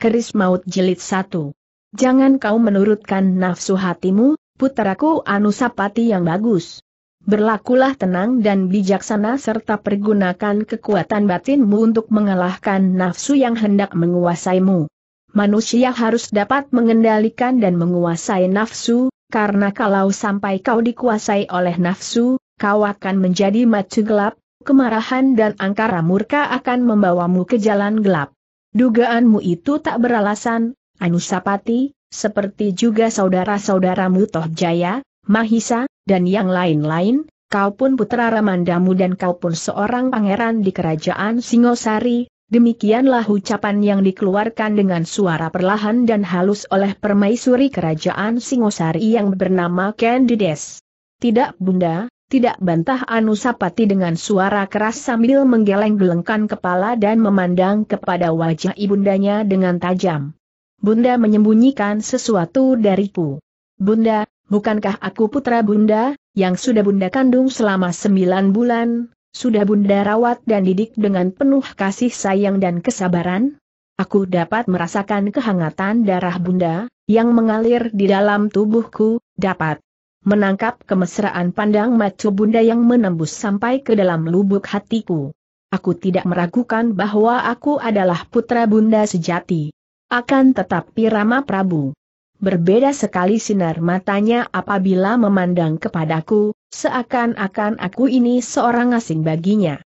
Keris Maut jelit satu. Jangan kau menurutkan nafsu hatimu, puteraku Anusapati yang bagus. Berlakulah tenang dan bijaksana serta pergunakan kekuatan batinmu untuk mengalahkan nafsu yang hendak menguasaimu. Manusia harus dapat mengendalikan dan menguasai nafsu, karena kalau sampai kau dikuasai oleh nafsu, kau akan menjadi matu gelap, kemarahan dan angkara murka akan membawamu ke jalan gelap. Dugaanmu itu tak beralasan, Anusapati, seperti juga saudara-saudaramu Toh Jaya, Mahisa, dan yang lain-lain, kau pun putra Ramandamu dan kau pun seorang pangeran di kerajaan Singosari, demikianlah ucapan yang dikeluarkan dengan suara perlahan dan halus oleh permaisuri kerajaan Singosari yang bernama Candides. Tidak bunda, tidak bantah Anusapati dengan suara keras sambil menggeleng-gelengkan kepala dan memandang kepada wajah ibundanya dengan tajam. Bunda menyembunyikan sesuatu dariku. Bunda, bukankah aku putra Bunda, yang sudah Bunda kandung selama sembilan bulan, sudah Bunda rawat dan didik dengan penuh kasih sayang dan kesabaran? Aku dapat merasakan kehangatan darah Bunda, yang mengalir di dalam tubuhku, dapat menangkap kemesraan pandang macu bunda yang menembus sampai ke dalam lubuk hatiku. Aku tidak meragukan bahwa aku adalah putra bunda sejati. Akan tetapi Rama Prabu. Berbeda sekali sinar matanya apabila memandang kepadaku, seakan-akan aku ini seorang asing baginya.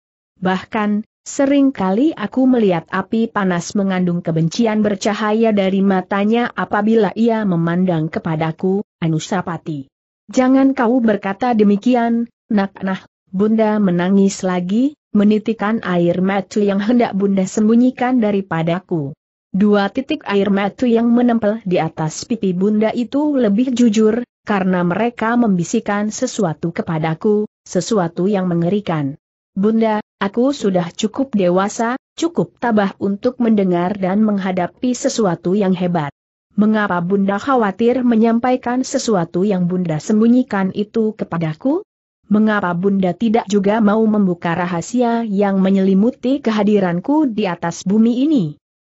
Bahkan, seringkali aku melihat api panas mengandung kebencian bercahaya dari matanya apabila ia memandang kepadaku, Anusapati. Jangan kau berkata demikian, nak-nah, bunda menangis lagi, menitikan air matu yang hendak bunda sembunyikan daripadaku. Dua titik air matu yang menempel di atas pipi bunda itu lebih jujur, karena mereka membisikkan sesuatu kepadaku, sesuatu yang mengerikan. Bunda, aku sudah cukup dewasa, cukup tabah untuk mendengar dan menghadapi sesuatu yang hebat. Mengapa Bunda khawatir menyampaikan sesuatu yang Bunda sembunyikan itu kepadaku? Mengapa Bunda tidak juga mau membuka rahasia yang menyelimuti kehadiranku di atas bumi ini?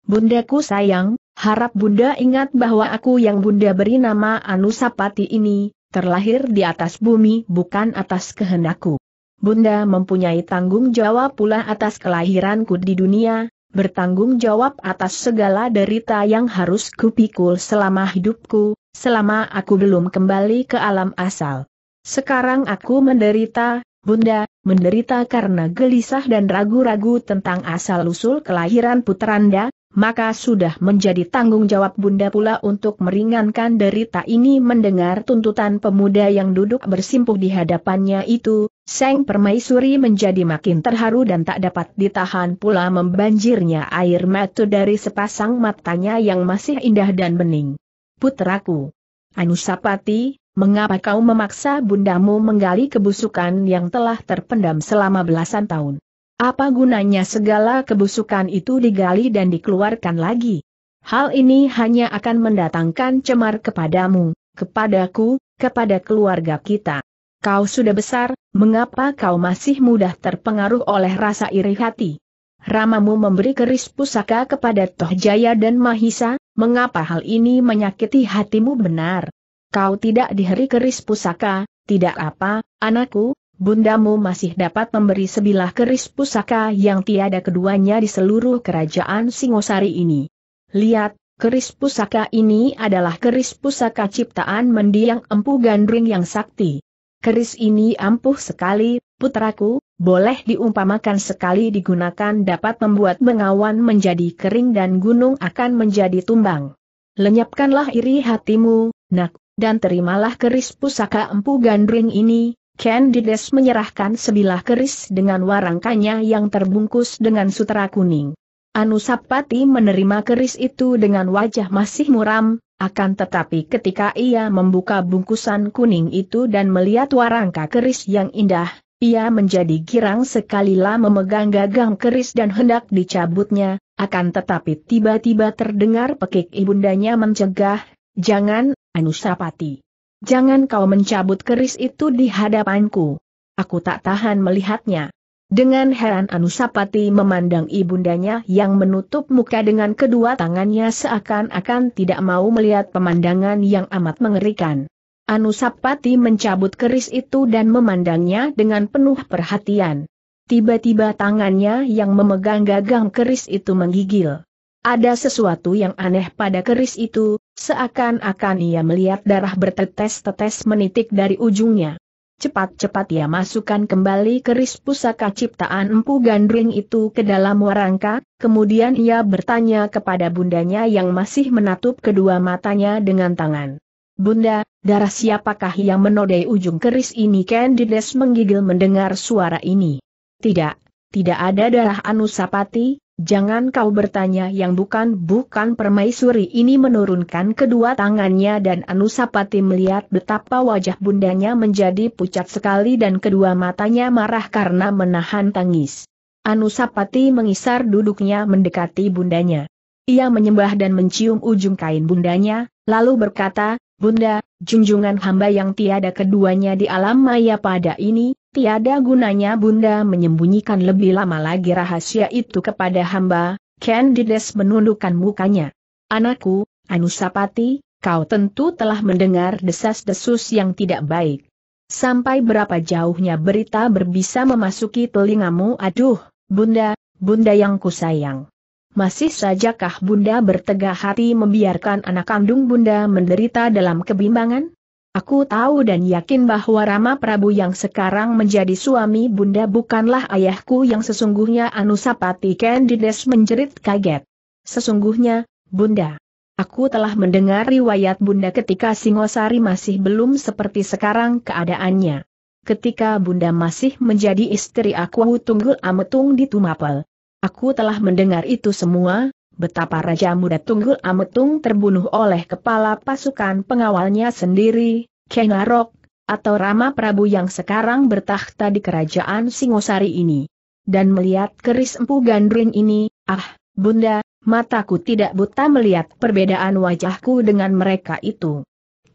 Bundaku sayang, harap Bunda ingat bahwa aku yang Bunda beri nama Anusapati ini, terlahir di atas bumi bukan atas kehendakku. Bunda mempunyai tanggung jawab pula atas kelahiranku di dunia, bertanggung jawab atas segala derita yang harus kupikul selama hidupku, selama aku belum kembali ke alam asal. Sekarang aku menderita, Bunda, menderita karena gelisah dan ragu-ragu tentang asal-usul kelahiran putranda, maka sudah menjadi tanggung jawab Bunda pula untuk meringankan derita ini mendengar tuntutan pemuda yang duduk bersimpuh di hadapannya itu, Seng Permaisuri menjadi makin terharu dan tak dapat ditahan pula membanjirnya air mata dari sepasang matanya yang masih indah dan bening. Putraku! Anusapati, mengapa kau memaksa bundamu menggali kebusukan yang telah terpendam selama belasan tahun? Apa gunanya segala kebusukan itu digali dan dikeluarkan lagi? Hal ini hanya akan mendatangkan cemar kepadamu, kepadaku, kepada keluarga kita. Kau sudah besar, mengapa kau masih mudah terpengaruh oleh rasa iri hati? Ramamu memberi keris pusaka kepada Tohjaya dan Mahisa, mengapa hal ini menyakiti hatimu benar? Kau tidak diheri keris pusaka, tidak apa, anakku, bundamu masih dapat memberi sebilah keris pusaka yang tiada keduanya di seluruh kerajaan Singosari ini. Lihat, keris pusaka ini adalah keris pusaka ciptaan mendiang Empu Gandring yang sakti keris ini ampuh sekali, putraku, boleh diumpamakan sekali digunakan dapat membuat bengawan menjadi kering dan gunung akan menjadi tumbang. Lenyapkanlah iri hatimu, nak, dan terimalah keris pusaka empu gandring ini, Candides menyerahkan sebilah keris dengan warangkanya yang terbungkus dengan sutra kuning. Anusapati menerima keris itu dengan wajah masih muram, akan tetapi ketika ia membuka bungkusan kuning itu dan melihat warangka keris yang indah, ia menjadi girang sekalilah memegang gagang keris dan hendak dicabutnya, akan tetapi tiba-tiba terdengar pekik ibundanya mencegah, jangan, Anusapati. Jangan kau mencabut keris itu di hadapanku. Aku tak tahan melihatnya. Dengan heran Anusapati memandang ibundanya yang menutup muka dengan kedua tangannya seakan-akan tidak mau melihat pemandangan yang amat mengerikan. Anusapati mencabut keris itu dan memandangnya dengan penuh perhatian. Tiba-tiba tangannya yang memegang gagang keris itu menggigil. Ada sesuatu yang aneh pada keris itu, seakan-akan ia melihat darah bertetes-tetes menitik dari ujungnya. Cepat-cepat ia masukkan kembali keris pusaka ciptaan Empu Gandring itu ke dalam warangka, kemudian ia bertanya kepada bundanya yang masih menatup kedua matanya dengan tangan. Bunda, darah siapakah yang menodai ujung keris ini? Candides menggigil mendengar suara ini. Tidak, tidak ada darah Anusapati, Jangan kau bertanya yang bukan-bukan permaisuri ini menurunkan kedua tangannya dan Anusapati melihat betapa wajah bundanya menjadi pucat sekali dan kedua matanya marah karena menahan tangis. Anusapati mengisar duduknya mendekati bundanya. Ia menyembah dan mencium ujung kain bundanya, lalu berkata, Bunda, junjungan hamba yang tiada keduanya di alam maya pada ini, Tiada gunanya Bunda menyembunyikan lebih lama lagi rahasia itu kepada hamba, Candides menundukkan mukanya. Anakku, Anusapati, kau tentu telah mendengar desas-desus yang tidak baik. Sampai berapa jauhnya berita berbisa memasuki telingamu aduh, Bunda, Bunda yang kusayang. Masih sajakah Bunda bertegah hati membiarkan anak kandung Bunda menderita dalam kebimbangan? Aku tahu dan yakin bahwa Rama Prabu yang sekarang menjadi suami bunda bukanlah ayahku yang sesungguhnya Anusapati Candides menjerit kaget. Sesungguhnya, bunda. Aku telah mendengar riwayat bunda ketika Singosari masih belum seperti sekarang keadaannya. Ketika bunda masih menjadi istri aku tunggul ametung di Tumapel. Aku telah mendengar itu semua, betapa Raja Muda Tunggul Ametung terbunuh oleh kepala pasukan pengawalnya sendiri, Kenarok, atau Rama Prabu yang sekarang bertahta di kerajaan Singosari ini. Dan melihat keris empu gandring ini, ah, bunda, mataku tidak buta melihat perbedaan wajahku dengan mereka itu.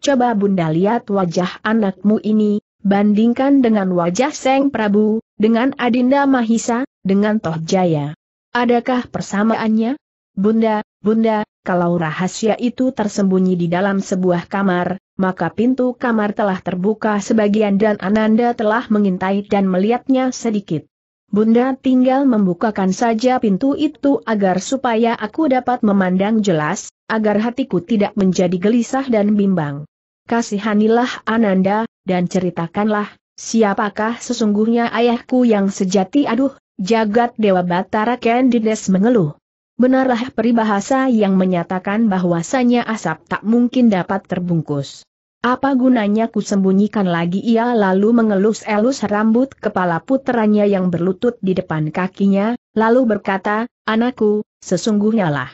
Coba bunda lihat wajah anakmu ini, bandingkan dengan wajah Seng Prabu, dengan Adinda Mahisa, dengan Toh Jaya. Adakah persamaannya? Bunda, Bunda, kalau rahasia itu tersembunyi di dalam sebuah kamar, maka pintu kamar telah terbuka sebagian dan Ananda telah mengintai dan melihatnya sedikit. Bunda tinggal membukakan saja pintu itu agar supaya aku dapat memandang jelas, agar hatiku tidak menjadi gelisah dan bimbang. Kasihanilah Ananda, dan ceritakanlah, siapakah sesungguhnya ayahku yang sejati aduh, jagat Dewa Batara Candides mengeluh benarlah peribahasa yang menyatakan bahwasanya asap tak mungkin dapat terbungkus. Apa gunanya ku sembunyikan lagi ia lalu mengelus-elus rambut kepala putranya yang berlutut di depan kakinya, lalu berkata, anakku, sesungguhnya lah.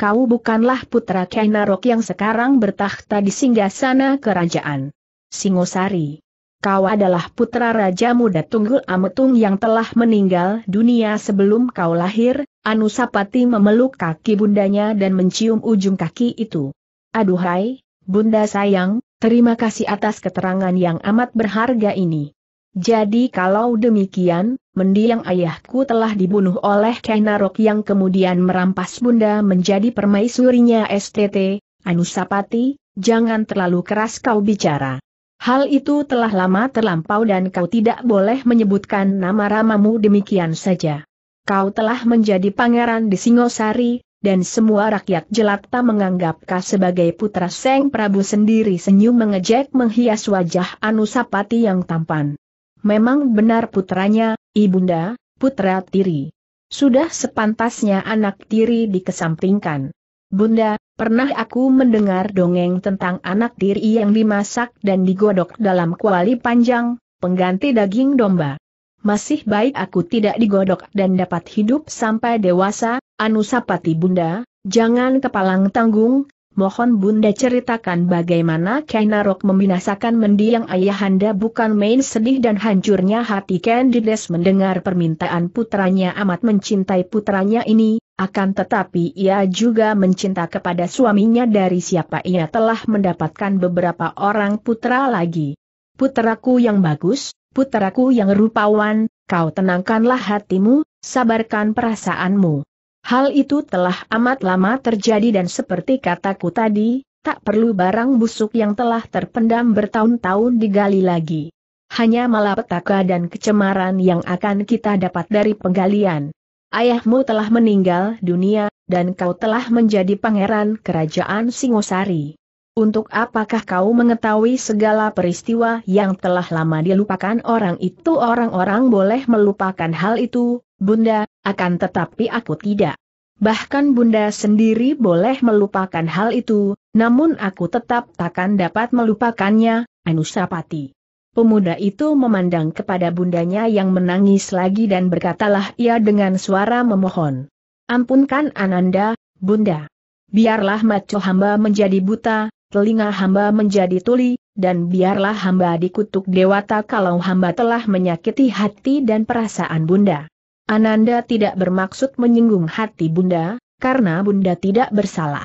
Kau bukanlah putra Kainarok yang sekarang bertahta di singgasana kerajaan. Singosari kau adalah putra Raja Muda Tunggul Ametung yang telah meninggal dunia sebelum kau lahir, Anusapati memeluk kaki bundanya dan mencium ujung kaki itu. Aduhai, bunda sayang, terima kasih atas keterangan yang amat berharga ini. Jadi kalau demikian, mendiang ayahku telah dibunuh oleh Kainarok yang kemudian merampas bunda menjadi permaisurinya STT, Anusapati, jangan terlalu keras kau bicara. Hal itu telah lama terlampau dan kau tidak boleh menyebutkan nama ramamu demikian saja. Kau telah menjadi pangeran di Singosari, dan semua rakyat jelata menganggap kau sebagai putra Seng Prabu sendiri senyum mengejek menghias wajah Anusapati yang tampan. Memang benar putranya, ibunda, putra tiri. Sudah sepantasnya anak tiri dikesampingkan. Bunda, pernah aku mendengar dongeng tentang anak diri yang dimasak dan digodok dalam kuali panjang, pengganti daging domba. Masih baik aku tidak digodok dan dapat hidup sampai dewasa, Anusapati Bunda, jangan kepalang tanggung, mohon Bunda ceritakan bagaimana Kainarok membinasakan mendiang ayahanda bukan main sedih dan hancurnya hati Candides mendengar permintaan putranya amat mencintai putranya ini, akan tetapi ia juga mencinta kepada suaminya dari siapa ia telah mendapatkan beberapa orang putra lagi. Puteraku yang bagus, puteraku yang rupawan, kau tenangkanlah hatimu, sabarkan perasaanmu. Hal itu telah amat lama terjadi dan seperti kataku tadi, tak perlu barang busuk yang telah terpendam bertahun-tahun digali lagi. Hanya malapetaka dan kecemaran yang akan kita dapat dari penggalian ayahmu telah meninggal dunia, dan kau telah menjadi pangeran kerajaan Singosari. Untuk apakah kau mengetahui segala peristiwa yang telah lama dilupakan orang itu? Orang-orang boleh melupakan hal itu, Bunda, akan tetapi aku tidak. Bahkan Bunda sendiri boleh melupakan hal itu, namun aku tetap takkan dapat melupakannya, Anusapati. Pemuda itu memandang kepada bundanya yang menangis lagi dan berkatalah ia dengan suara memohon. Ampunkan Ananda, bunda. Biarlah maco hamba menjadi buta, telinga hamba menjadi tuli, dan biarlah hamba dikutuk dewata kalau hamba telah menyakiti hati dan perasaan bunda. Ananda tidak bermaksud menyinggung hati bunda, karena bunda tidak bersalah.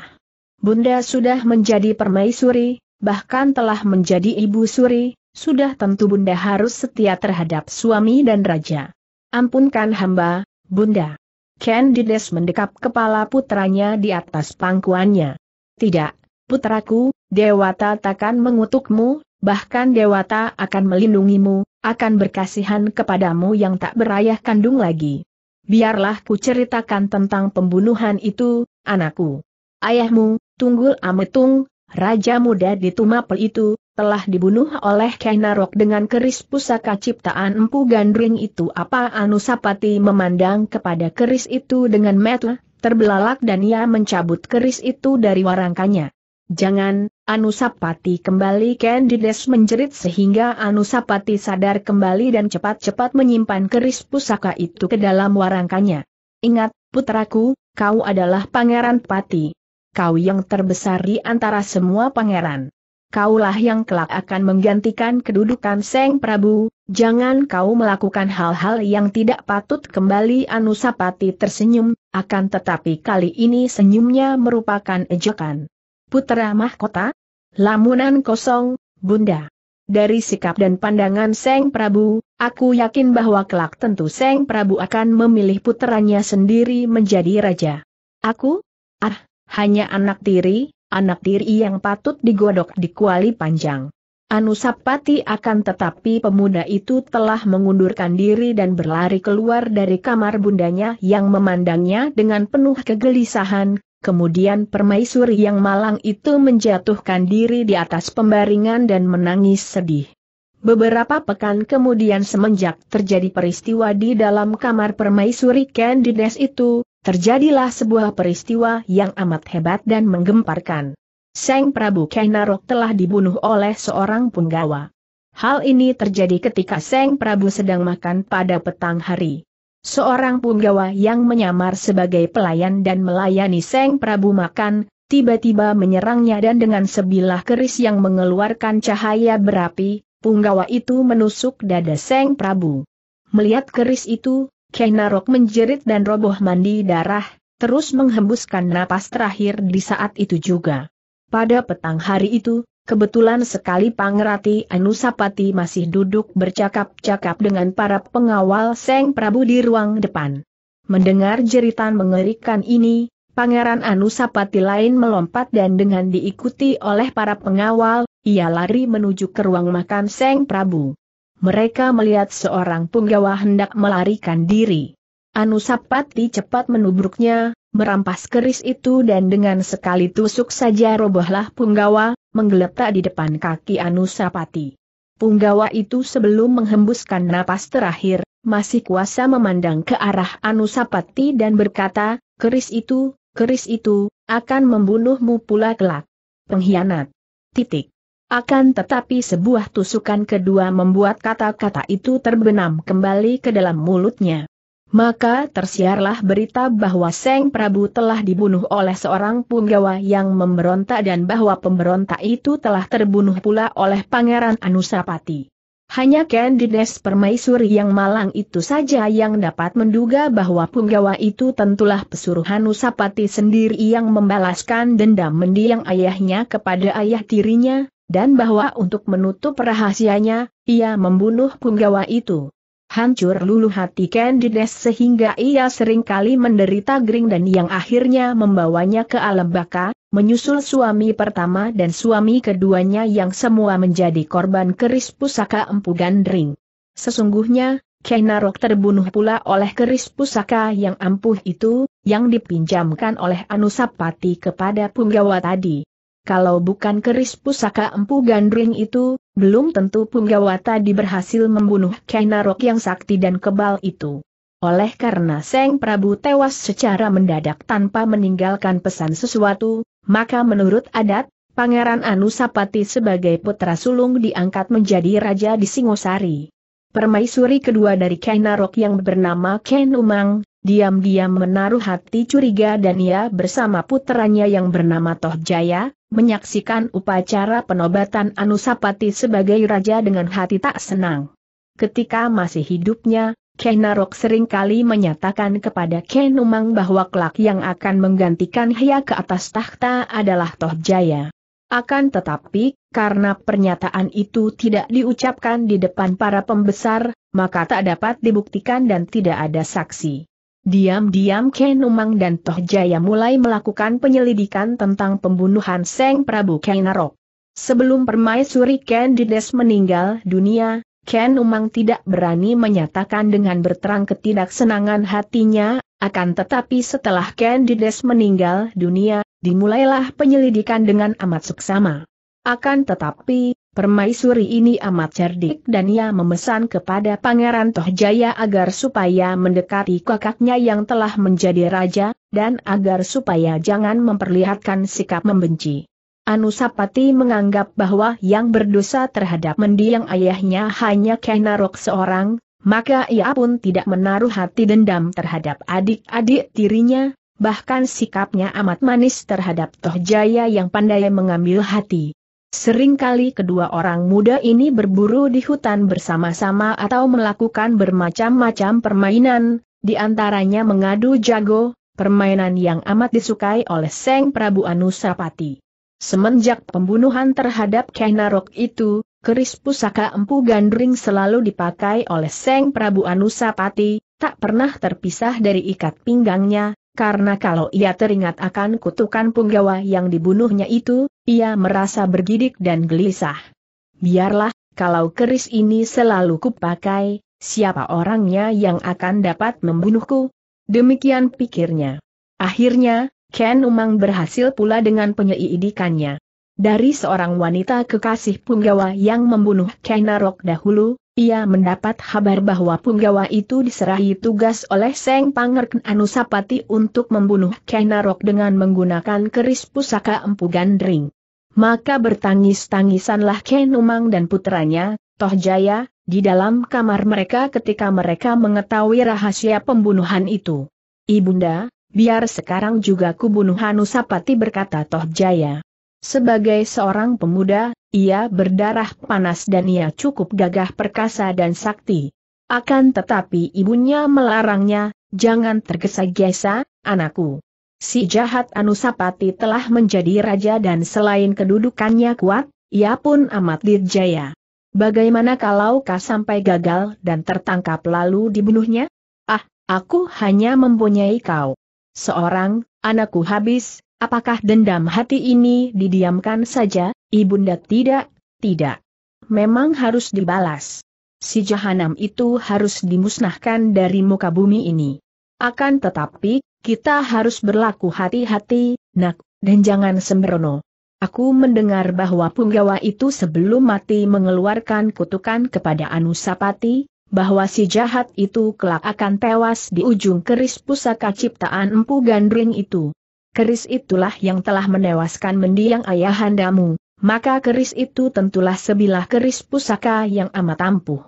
Bunda sudah menjadi permaisuri, bahkan telah menjadi ibu suri, sudah tentu Bunda harus setia terhadap suami dan raja. Ampunkan hamba, Bunda. Candides mendekap kepala putranya di atas pangkuannya. Tidak, putraku, Dewata takkan mengutukmu, bahkan Dewata akan melindungimu, akan berkasihan kepadamu yang tak berayah kandung lagi. Biarlah ku ceritakan tentang pembunuhan itu, anakku. Ayahmu, Tunggul Ametung, Raja Muda di Tumapel itu, telah dibunuh oleh Kainarok dengan keris pusaka ciptaan Empu Gandring itu apa Anusapati memandang kepada keris itu dengan mata terbelalak dan ia mencabut keris itu dari warangkanya. Jangan, Anusapati kembali Candides menjerit sehingga Anusapati sadar kembali dan cepat-cepat menyimpan keris pusaka itu ke dalam warangkanya. Ingat, putraku, kau adalah pangeran Pati. Kau yang terbesar di antara semua pangeran kaulah yang kelak akan menggantikan kedudukan Seng Prabu, jangan kau melakukan hal-hal yang tidak patut kembali Anusapati tersenyum, akan tetapi kali ini senyumnya merupakan ejekan. Putra mahkota? Lamunan kosong, bunda. Dari sikap dan pandangan Seng Prabu, aku yakin bahwa kelak tentu Seng Prabu akan memilih putranya sendiri menjadi raja. Aku? Ah, hanya anak tiri, anak tiri yang patut digodok di kuali panjang. Anusapati akan tetapi pemuda itu telah mengundurkan diri dan berlari keluar dari kamar bundanya yang memandangnya dengan penuh kegelisahan, kemudian permaisuri yang malang itu menjatuhkan diri di atas pembaringan dan menangis sedih. Beberapa pekan kemudian semenjak terjadi peristiwa di dalam kamar permaisuri Candides itu, terjadilah sebuah peristiwa yang amat hebat dan menggemparkan. Seng Prabu Kainarok telah dibunuh oleh seorang punggawa. Hal ini terjadi ketika Seng Prabu sedang makan pada petang hari. Seorang punggawa yang menyamar sebagai pelayan dan melayani Seng Prabu makan, tiba-tiba menyerangnya dan dengan sebilah keris yang mengeluarkan cahaya berapi, punggawa itu menusuk dada Seng Prabu. Melihat keris itu, Kenarok menjerit dan roboh mandi darah, terus menghembuskan napas terakhir di saat itu juga. Pada petang hari itu, kebetulan sekali Pangerati Anusapati masih duduk bercakap-cakap dengan para pengawal Seng Prabu di ruang depan. Mendengar jeritan mengerikan ini, Pangeran Anusapati lain melompat dan dengan diikuti oleh para pengawal, ia lari menuju ke ruang makan Seng Prabu mereka melihat seorang punggawa hendak melarikan diri. Anusapati cepat menubruknya, merampas keris itu dan dengan sekali tusuk saja robohlah punggawa, menggeletak di depan kaki Anusapati. Punggawa itu sebelum menghembuskan napas terakhir, masih kuasa memandang ke arah Anusapati dan berkata, keris itu, keris itu, akan membunuhmu pula kelak. Pengkhianat. Titik. Akan tetapi sebuah tusukan kedua membuat kata-kata itu terbenam kembali ke dalam mulutnya. Maka tersiarlah berita bahwa Seng Prabu telah dibunuh oleh seorang punggawa yang memberontak dan bahwa pemberontak itu telah terbunuh pula oleh Pangeran Anusapati. Hanya Candides Permaisuri yang malang itu saja yang dapat menduga bahwa punggawa itu tentulah pesuruh Anusapati sendiri yang membalaskan dendam mendiang ayahnya kepada ayah tirinya, dan bahwa untuk menutup rahasianya, ia membunuh punggawa itu. Hancur lulu hati Candides sehingga ia seringkali menderita gering dan yang akhirnya membawanya ke alam baka, menyusul suami pertama dan suami keduanya yang semua menjadi korban keris pusaka Empu Gandring. Sesungguhnya, Kenarok terbunuh pula oleh keris pusaka yang ampuh itu, yang dipinjamkan oleh Anusapati kepada punggawa tadi kalau bukan keris pusaka empu gandring itu, belum tentu Punggawa tadi berhasil membunuh Kainarok yang sakti dan kebal itu. Oleh karena Seng Prabu tewas secara mendadak tanpa meninggalkan pesan sesuatu, maka menurut adat, Pangeran Anusapati sebagai putra sulung diangkat menjadi raja di Singosari. Permaisuri kedua dari Kainarok yang bernama Ken Umang, diam-diam menaruh hati curiga dan ia bersama putranya yang bernama Tohjaya menyaksikan upacara penobatan Anusapati sebagai raja dengan hati tak senang. Ketika masih hidupnya, Kenarok seringkali menyatakan kepada Kenumang bahwa kelak yang akan menggantikan Hia ke atas tahta adalah Tohjaya. Akan tetapi, karena pernyataan itu tidak diucapkan di depan para pembesar, maka tak dapat dibuktikan dan tidak ada saksi. Diam-diam Ken Umang dan Toh Jaya mulai melakukan penyelidikan tentang pembunuhan Seng Prabu Kainarok. Sebelum permaisuri Ken Dides meninggal dunia, Ken Umang tidak berani menyatakan dengan berterang ketidaksenangan hatinya, akan tetapi setelah Ken Dides meninggal dunia, dimulailah penyelidikan dengan amat seksama. Akan tetapi, Permaisuri ini amat cerdik dan ia memesan kepada Pangeran Tohjaya agar supaya mendekati kakaknya yang telah menjadi raja, dan agar supaya jangan memperlihatkan sikap membenci. Anusapati menganggap bahwa yang berdosa terhadap mendiang ayahnya hanya Kenarok seorang, maka ia pun tidak menaruh hati dendam terhadap adik-adik tirinya, bahkan sikapnya amat manis terhadap Tohjaya yang pandai mengambil hati. Seringkali kedua orang muda ini berburu di hutan bersama-sama atau melakukan bermacam-macam permainan, di antaranya mengadu jago, permainan yang amat disukai oleh Seng Prabu Anusapati. Semenjak pembunuhan terhadap Kenarok itu, keris pusaka Empu Gandring selalu dipakai oleh Seng Prabu Anusapati, tak pernah terpisah dari ikat pinggangnya, karena kalau ia teringat akan kutukan punggawa yang dibunuhnya itu, ia merasa bergidik dan gelisah. Biarlah, kalau keris ini selalu kupakai, siapa orangnya yang akan dapat membunuhku? Demikian pikirnya. Akhirnya, Ken Umang berhasil pula dengan penyelidikannya. Dari seorang wanita kekasih punggawa yang membunuh Kenarok dahulu, ia mendapat kabar bahwa punggawa itu diserahi tugas oleh Seng Pangeran Anusapati untuk membunuh Kenarok dengan menggunakan keris pusaka Empu Gandring. Maka bertangis-tangisanlah Kenumang dan putranya, Toh Jaya, di dalam kamar mereka ketika mereka mengetahui rahasia pembunuhan itu. Ibunda, biar sekarang juga kubunuh Anusapati, berkata Toh Jaya. Sebagai seorang pemuda, ia berdarah panas dan ia cukup gagah perkasa dan sakti. Akan tetapi ibunya melarangnya, jangan tergesa-gesa, anakku. Si jahat Anusapati telah menjadi raja dan selain kedudukannya kuat, ia pun amat dirjaya. Bagaimana kalau kau sampai gagal dan tertangkap lalu dibunuhnya? Ah, aku hanya mempunyai kau. Seorang, anakku habis, Apakah dendam hati ini didiamkan saja, Ibunda tidak? Tidak. Memang harus dibalas. Si jahanam itu harus dimusnahkan dari muka bumi ini. Akan tetapi, kita harus berlaku hati-hati, nak, dan jangan sembrono. Aku mendengar bahwa punggawa itu sebelum mati mengeluarkan kutukan kepada Anusapati, bahwa si jahat itu kelak akan tewas di ujung keris pusaka ciptaan Empu Gandring itu keris itulah yang telah menewaskan mendiang ayahandamu, maka keris itu tentulah sebilah keris pusaka yang amat ampuh.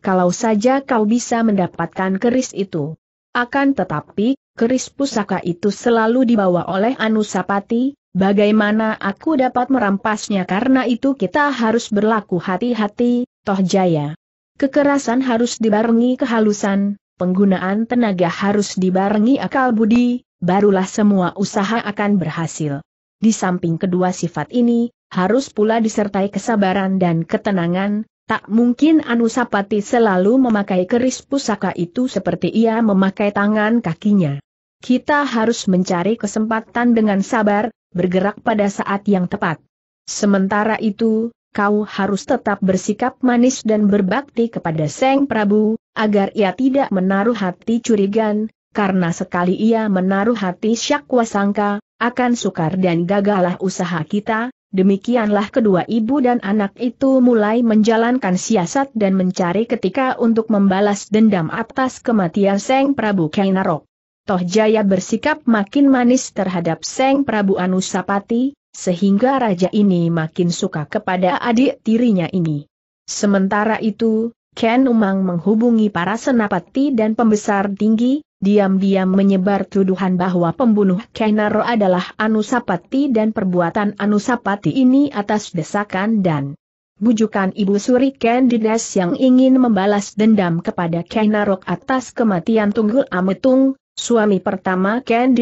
Kalau saja kau bisa mendapatkan keris itu. Akan tetapi, keris pusaka itu selalu dibawa oleh Anusapati, bagaimana aku dapat merampasnya karena itu kita harus berlaku hati-hati, toh jaya. Kekerasan harus dibarengi kehalusan, penggunaan tenaga harus dibarengi akal budi, barulah semua usaha akan berhasil. Di samping kedua sifat ini, harus pula disertai kesabaran dan ketenangan, tak mungkin Anusapati selalu memakai keris pusaka itu seperti ia memakai tangan kakinya. Kita harus mencari kesempatan dengan sabar, bergerak pada saat yang tepat. Sementara itu, kau harus tetap bersikap manis dan berbakti kepada Seng Prabu, agar ia tidak menaruh hati curigan, karena sekali ia menaruh hati syakwa sangka, akan sukar dan gagalah usaha kita, demikianlah kedua ibu dan anak itu mulai menjalankan siasat dan mencari ketika untuk membalas dendam atas kematian Seng Prabu Kainarok. Toh Jaya bersikap makin manis terhadap Seng Prabu Anusapati, sehingga raja ini makin suka kepada adik tirinya ini. Sementara itu, Ken Umang menghubungi para senapati dan pembesar tinggi, diam-diam menyebar tuduhan bahwa pembunuh Kenaro adalah Anusapati dan perbuatan Anusapati ini atas desakan dan bujukan Ibu suri Dinas yang ingin membalas dendam kepada Kenaro atas kematian Tunggul Ametung, suami pertama Ken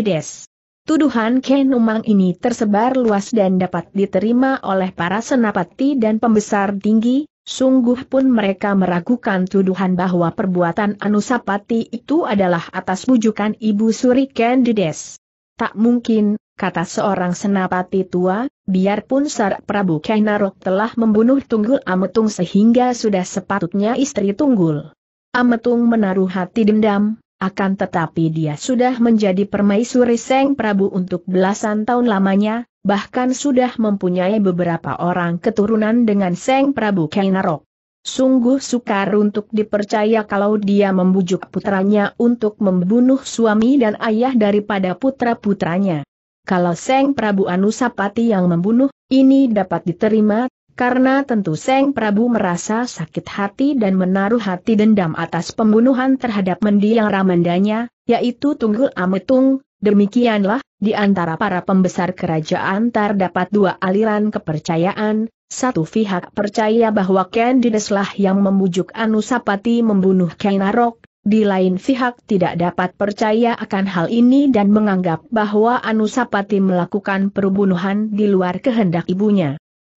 Tuduhan Ken Umang ini tersebar luas dan dapat diterima oleh para senapati dan pembesar tinggi, Sungguh pun mereka meragukan tuduhan bahwa perbuatan Anusapati itu adalah atas bujukan Ibu Suri Candides. Tak mungkin, kata seorang senapati tua, biarpun Sar Prabu Kainarok telah membunuh Tunggul Ametung sehingga sudah sepatutnya istri Tunggul. Ametung menaruh hati dendam, akan tetapi dia sudah menjadi permaisuri Seng Prabu untuk belasan tahun lamanya, bahkan sudah mempunyai beberapa orang keturunan dengan Seng Prabu Kainarok. Sungguh sukar untuk dipercaya kalau dia membujuk putranya untuk membunuh suami dan ayah daripada putra-putranya. Kalau Seng Prabu Anusapati yang membunuh, ini dapat diterima, karena tentu Seng Prabu merasa sakit hati dan menaruh hati dendam atas pembunuhan terhadap mendiang Ramandanya, yaitu Tunggul Ametung, demikianlah, di antara para pembesar kerajaan terdapat dua aliran kepercayaan, satu pihak percaya bahwa Ken Dideslah yang membujuk Anusapati membunuh Kainarok, di lain pihak tidak dapat percaya akan hal ini dan menganggap bahwa Anusapati melakukan perbunuhan di luar kehendak ibunya.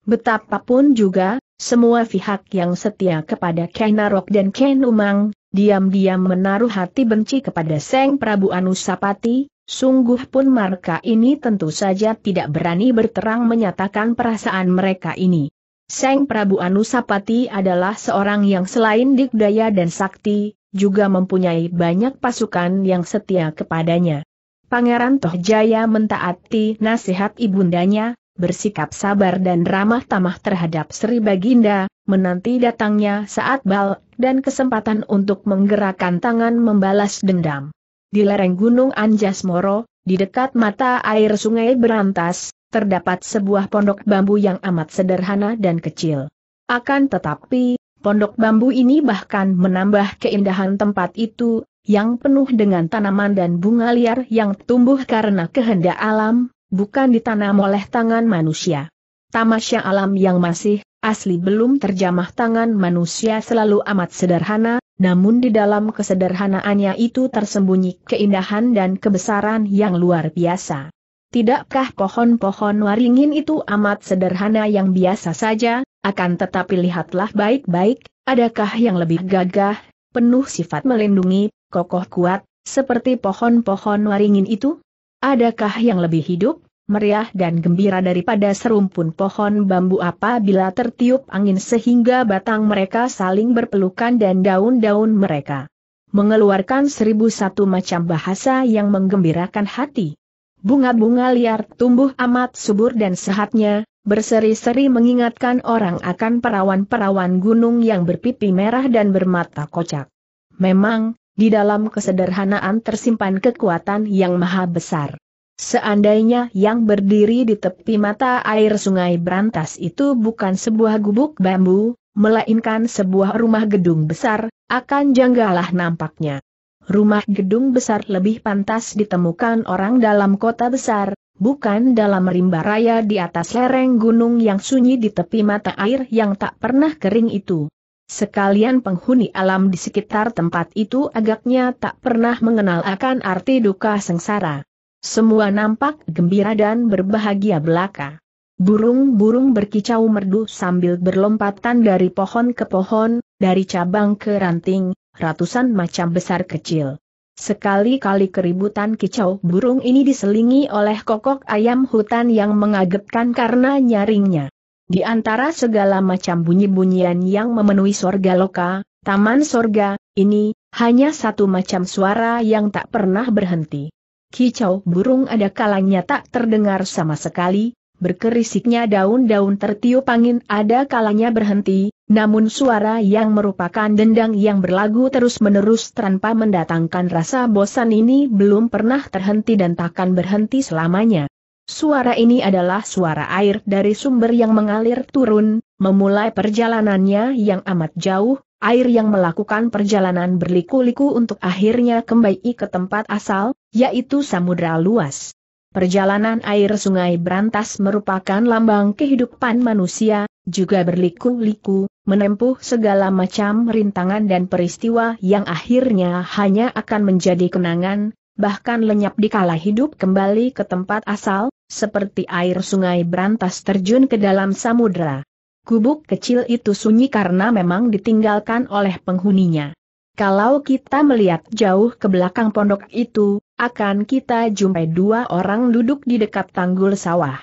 Betapapun juga, semua pihak yang setia kepada Ken Narok dan Ken Umang, diam-diam menaruh hati benci kepada Seng Prabu Anusapati, sungguh pun mereka ini tentu saja tidak berani berterang menyatakan perasaan mereka ini. Seng Prabu Anusapati adalah seorang yang selain dikdaya dan sakti, juga mempunyai banyak pasukan yang setia kepadanya. Pangeran Tohjaya mentaati nasihat ibundanya, bersikap sabar dan ramah tamah terhadap Sri Baginda, menanti datangnya saat bal dan kesempatan untuk menggerakkan tangan membalas dendam. Di lereng Gunung Anjas Moro, di dekat mata air sungai Berantas, terdapat sebuah pondok bambu yang amat sederhana dan kecil. Akan tetapi, pondok bambu ini bahkan menambah keindahan tempat itu, yang penuh dengan tanaman dan bunga liar yang tumbuh karena kehendak alam, bukan ditanam oleh tangan manusia. Tamasya alam yang masih asli belum terjamah tangan manusia selalu amat sederhana, namun di dalam kesederhanaannya itu tersembunyi keindahan dan kebesaran yang luar biasa. Tidakkah pohon-pohon waringin itu amat sederhana yang biasa saja, akan tetapi lihatlah baik-baik, adakah yang lebih gagah, penuh sifat melindungi, kokoh kuat, seperti pohon-pohon waringin itu? Adakah yang lebih hidup, meriah dan gembira daripada serumpun pohon bambu apabila tertiup angin sehingga batang mereka saling berpelukan dan daun-daun mereka mengeluarkan seribu satu macam bahasa yang menggembirakan hati. Bunga-bunga liar tumbuh amat subur dan sehatnya, berseri-seri mengingatkan orang akan perawan-perawan gunung yang berpipi merah dan bermata kocak. Memang, di dalam kesederhanaan tersimpan kekuatan yang maha besar. Seandainya yang berdiri di tepi mata air sungai Brantas itu bukan sebuah gubuk bambu, melainkan sebuah rumah gedung besar, akan janggalah nampaknya. Rumah gedung besar lebih pantas ditemukan orang dalam kota besar, bukan dalam rimba raya di atas lereng gunung yang sunyi di tepi mata air yang tak pernah kering itu. Sekalian penghuni alam di sekitar tempat itu agaknya tak pernah mengenal akan arti duka sengsara. Semua nampak gembira dan berbahagia belaka. Burung-burung berkicau merdu sambil berlompatan dari pohon ke pohon, dari cabang ke ranting, ratusan macam besar kecil. Sekali-kali keributan kicau burung ini diselingi oleh kokok ayam hutan yang mengagetkan karena nyaringnya. Di antara segala macam bunyi-bunyian yang memenuhi sorga loka, taman sorga, ini, hanya satu macam suara yang tak pernah berhenti. Kicau burung ada kalanya tak terdengar sama sekali, berkerisiknya daun-daun tertiup angin ada kalanya berhenti, namun suara yang merupakan dendang yang berlagu terus-menerus tanpa mendatangkan rasa bosan ini belum pernah terhenti dan takkan berhenti selamanya. Suara ini adalah suara air dari sumber yang mengalir turun, memulai perjalanannya yang amat jauh, air yang melakukan perjalanan berliku-liku untuk akhirnya kembali ke tempat asal, yaitu samudra luas. Perjalanan air sungai Berantas merupakan lambang kehidupan manusia, juga berliku-liku, menempuh segala macam rintangan dan peristiwa yang akhirnya hanya akan menjadi kenangan, bahkan lenyap dikala hidup kembali ke tempat asal, seperti air sungai berantas terjun ke dalam samudera. Kubuk kecil itu sunyi karena memang ditinggalkan oleh penghuninya. Kalau kita melihat jauh ke belakang pondok itu, akan kita jumpai dua orang duduk di dekat tanggul sawah.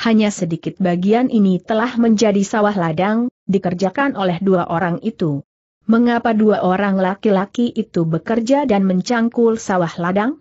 Hanya sedikit bagian ini telah menjadi sawah ladang, dikerjakan oleh dua orang itu. Mengapa dua orang laki-laki itu bekerja dan mencangkul sawah ladang?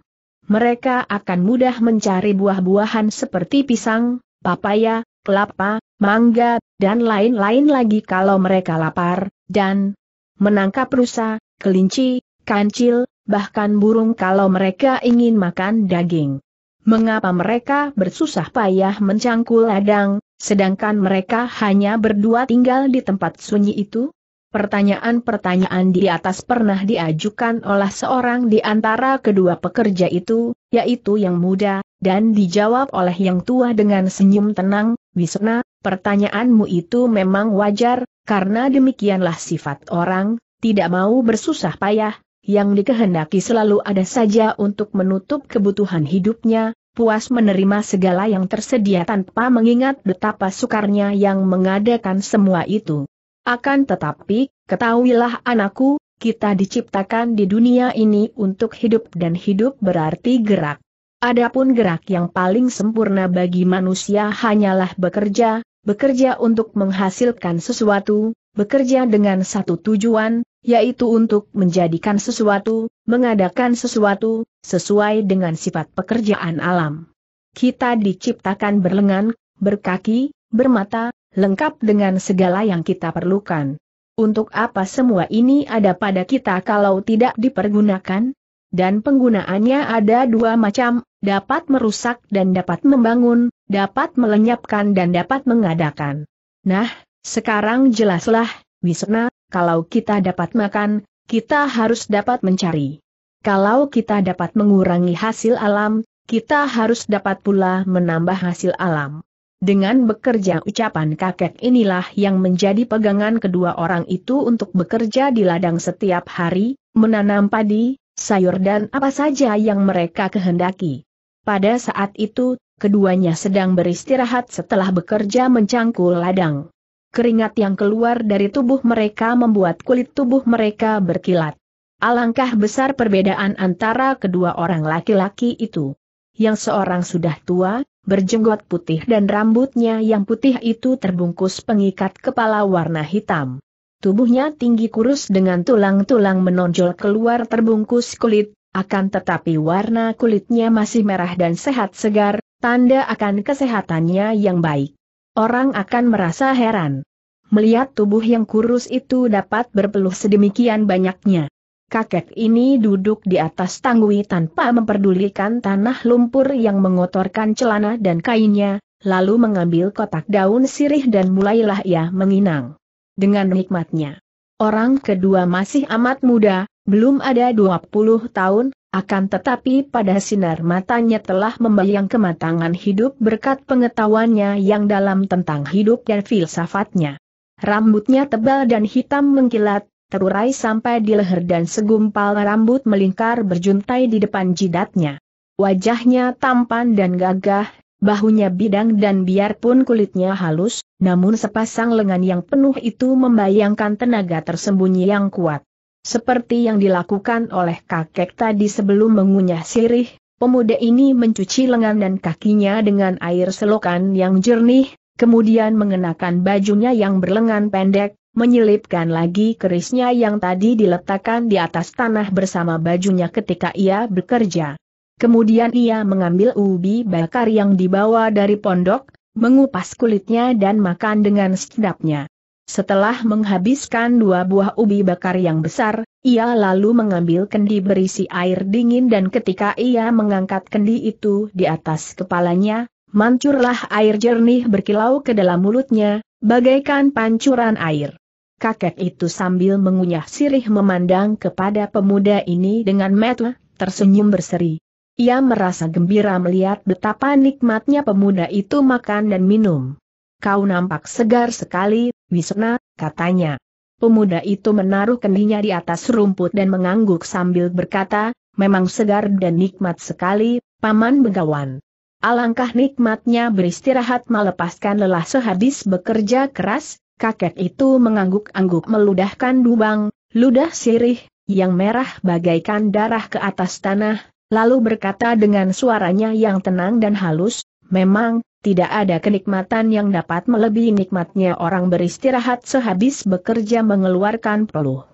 Mereka akan mudah mencari buah-buahan seperti pisang, papaya, kelapa, mangga, dan lain-lain lagi kalau mereka lapar, dan menangkap rusa, kelinci, kancil, bahkan burung kalau mereka ingin makan daging. Mengapa mereka bersusah payah mencangkul ladang, sedangkan mereka hanya berdua tinggal di tempat sunyi itu? Pertanyaan-pertanyaan di atas pernah diajukan oleh seorang di antara kedua pekerja itu, yaitu yang muda, dan dijawab oleh yang tua dengan senyum tenang, Wisna, pertanyaanmu itu memang wajar, karena demikianlah sifat orang, tidak mau bersusah payah, yang dikehendaki selalu ada saja untuk menutup kebutuhan hidupnya, puas menerima segala yang tersedia tanpa mengingat betapa sukarnya yang mengadakan semua itu. Akan tetapi, ketahuilah anakku, kita diciptakan di dunia ini untuk hidup dan hidup berarti gerak. Adapun gerak yang paling sempurna bagi manusia hanyalah bekerja, bekerja untuk menghasilkan sesuatu, bekerja dengan satu tujuan, yaitu untuk menjadikan sesuatu, mengadakan sesuatu, sesuai dengan sifat pekerjaan alam. Kita diciptakan berlengan, berkaki, bermata, lengkap dengan segala yang kita perlukan. Untuk apa semua ini ada pada kita kalau tidak dipergunakan? Dan penggunaannya ada dua macam, dapat merusak dan dapat membangun, dapat melenyapkan dan dapat mengadakan. Nah, sekarang jelaslah, Wisna, kalau kita dapat makan, kita harus dapat mencari. Kalau kita dapat mengurangi hasil alam, kita harus dapat pula menambah hasil alam. Dengan bekerja ucapan kakek inilah yang menjadi pegangan kedua orang itu untuk bekerja di ladang setiap hari, menanam padi, sayur dan apa saja yang mereka kehendaki. Pada saat itu, keduanya sedang beristirahat setelah bekerja mencangkul ladang. Keringat yang keluar dari tubuh mereka membuat kulit tubuh mereka berkilat. Alangkah besar perbedaan antara kedua orang laki-laki itu. Yang seorang sudah tua, berjenggot putih dan rambutnya yang putih itu terbungkus pengikat kepala warna hitam. Tubuhnya tinggi kurus dengan tulang-tulang menonjol keluar terbungkus kulit, akan tetapi warna kulitnya masih merah dan sehat segar, tanda akan kesehatannya yang baik. Orang akan merasa heran melihat tubuh yang kurus itu dapat berpeluh sedemikian banyaknya kakek ini duduk di atas tanggui tanpa memperdulikan tanah lumpur yang mengotorkan celana dan kainnya, lalu mengambil kotak daun sirih dan mulailah ia menginang. Dengan nikmatnya. Orang kedua masih amat muda, belum ada 20 tahun, akan tetapi pada sinar matanya telah membayang kematangan hidup berkat pengetahuannya yang dalam tentang hidup dan filsafatnya. Rambutnya tebal dan hitam mengkilat, terurai sampai di leher dan segumpal rambut melingkar berjuntai di depan jidatnya. Wajahnya tampan dan gagah, bahunya bidang dan biarpun kulitnya halus, namun sepasang lengan yang penuh itu membayangkan tenaga tersembunyi yang kuat. Seperti yang dilakukan oleh kakek tadi sebelum mengunyah sirih, pemuda ini mencuci lengan dan kakinya dengan air selokan yang jernih, kemudian mengenakan bajunya yang berlengan pendek, menyelipkan lagi kerisnya yang tadi diletakkan di atas tanah bersama bajunya ketika ia bekerja. Kemudian ia mengambil ubi bakar yang dibawa dari pondok, mengupas kulitnya dan makan dengan sedapnya. Setelah menghabiskan dua buah ubi bakar yang besar, ia lalu mengambil kendi berisi air dingin dan ketika ia mengangkat kendi itu di atas kepalanya, mancurlah air jernih berkilau ke dalam mulutnya, bagaikan pancuran air kakek itu sambil mengunyah sirih memandang kepada pemuda ini dengan mata tersenyum berseri. Ia merasa gembira melihat betapa nikmatnya pemuda itu makan dan minum. Kau nampak segar sekali, Wisna, katanya. Pemuda itu menaruh kendinya di atas rumput dan mengangguk sambil berkata, memang segar dan nikmat sekali, Paman Begawan. Alangkah nikmatnya beristirahat melepaskan lelah sehabis bekerja keras, kakek itu mengangguk-angguk meludahkan dubang, ludah sirih, yang merah bagaikan darah ke atas tanah, lalu berkata dengan suaranya yang tenang dan halus, memang, tidak ada kenikmatan yang dapat melebihi nikmatnya orang beristirahat sehabis bekerja mengeluarkan peluh.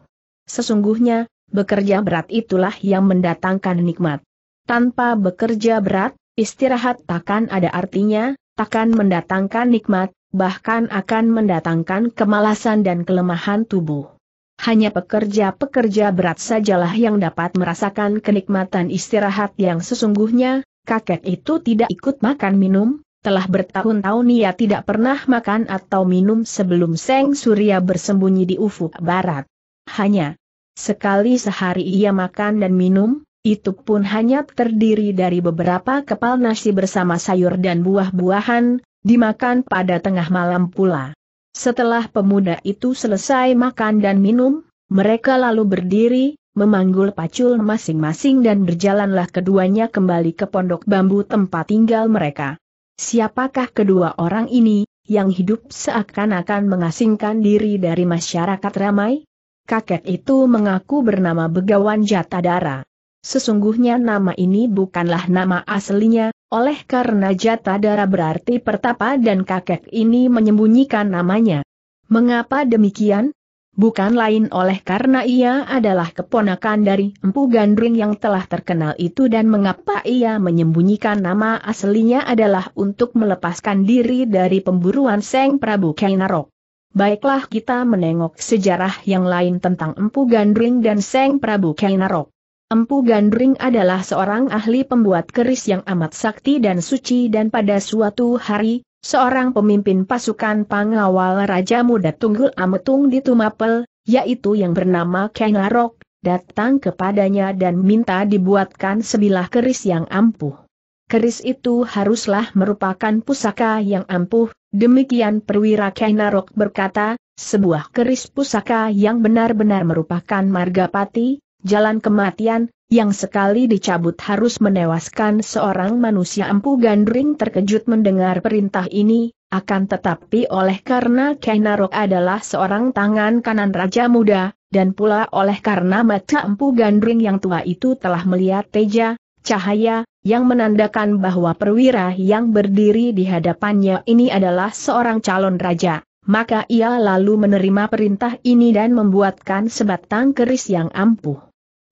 Sesungguhnya, bekerja berat itulah yang mendatangkan nikmat. Tanpa bekerja berat, istirahat takkan ada artinya, takkan mendatangkan nikmat, bahkan akan mendatangkan kemalasan dan kelemahan tubuh. Hanya pekerja-pekerja berat sajalah yang dapat merasakan kenikmatan istirahat yang sesungguhnya, kakek itu tidak ikut makan minum, telah bertahun-tahun ia tidak pernah makan atau minum sebelum Seng Surya bersembunyi di ufuk barat. Hanya sekali sehari ia makan dan minum, itu pun hanya terdiri dari beberapa kepal nasi bersama sayur dan buah-buahan, Dimakan pada tengah malam pula. Setelah pemuda itu selesai makan dan minum, mereka lalu berdiri, memanggul pacul masing-masing dan berjalanlah keduanya kembali ke pondok bambu tempat tinggal mereka. Siapakah kedua orang ini, yang hidup seakan-akan mengasingkan diri dari masyarakat ramai? Kakek itu mengaku bernama Begawan Jatadara. Sesungguhnya nama ini bukanlah nama aslinya, oleh karena darah berarti pertapa dan kakek ini menyembunyikan namanya. Mengapa demikian? Bukan lain oleh karena ia adalah keponakan dari Empu Gandring yang telah terkenal itu dan mengapa ia menyembunyikan nama aslinya adalah untuk melepaskan diri dari pemburuan Seng Prabu Kainarok. Baiklah kita menengok sejarah yang lain tentang Empu Gandring dan Seng Prabu Kainarok. Empu Gandring adalah seorang ahli pembuat keris yang amat sakti dan suci dan pada suatu hari, seorang pemimpin pasukan pengawal Raja Muda Tunggul Ametung di Tumapel, yaitu yang bernama Kainarok, datang kepadanya dan minta dibuatkan sebilah keris yang ampuh. Keris itu haruslah merupakan pusaka yang ampuh, demikian perwira Kenarok berkata, sebuah keris pusaka yang benar-benar merupakan margapati, jalan kematian, yang sekali dicabut harus menewaskan seorang manusia empu gandring terkejut mendengar perintah ini, akan tetapi oleh karena Kainarok adalah seorang tangan kanan Raja Muda, dan pula oleh karena mata empu gandring yang tua itu telah melihat teja, cahaya, yang menandakan bahwa perwira yang berdiri di hadapannya ini adalah seorang calon raja. Maka ia lalu menerima perintah ini dan membuatkan sebatang keris yang ampuh.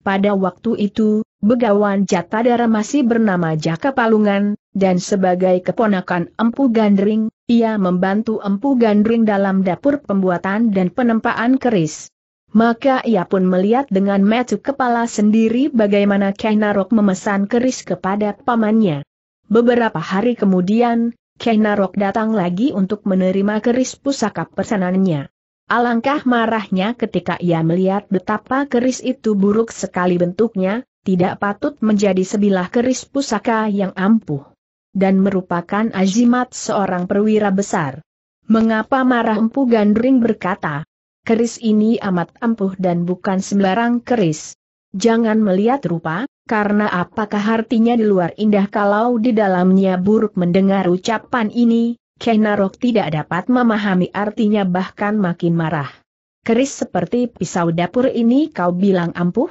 Pada waktu itu, begawan Jatadara masih bernama Jaka Palungan, dan sebagai keponakan Empu Gandring, ia membantu Empu Gandring dalam dapur pembuatan dan penempaan keris. Maka ia pun melihat dengan metu kepala sendiri bagaimana Kainarok memesan keris kepada pamannya. Beberapa hari kemudian, Kainarok datang lagi untuk menerima keris pusaka pesanannya. Alangkah marahnya ketika ia melihat betapa keris itu buruk sekali bentuknya, tidak patut menjadi sebilah keris pusaka yang ampuh. Dan merupakan azimat seorang perwira besar. Mengapa marah empu gandring berkata, keris ini amat ampuh dan bukan sembarang keris. Jangan melihat rupa, karena apakah artinya di luar indah kalau di dalamnya buruk mendengar ucapan ini, Kenarok tidak dapat memahami artinya bahkan makin marah. Keris seperti pisau dapur ini kau bilang ampuh?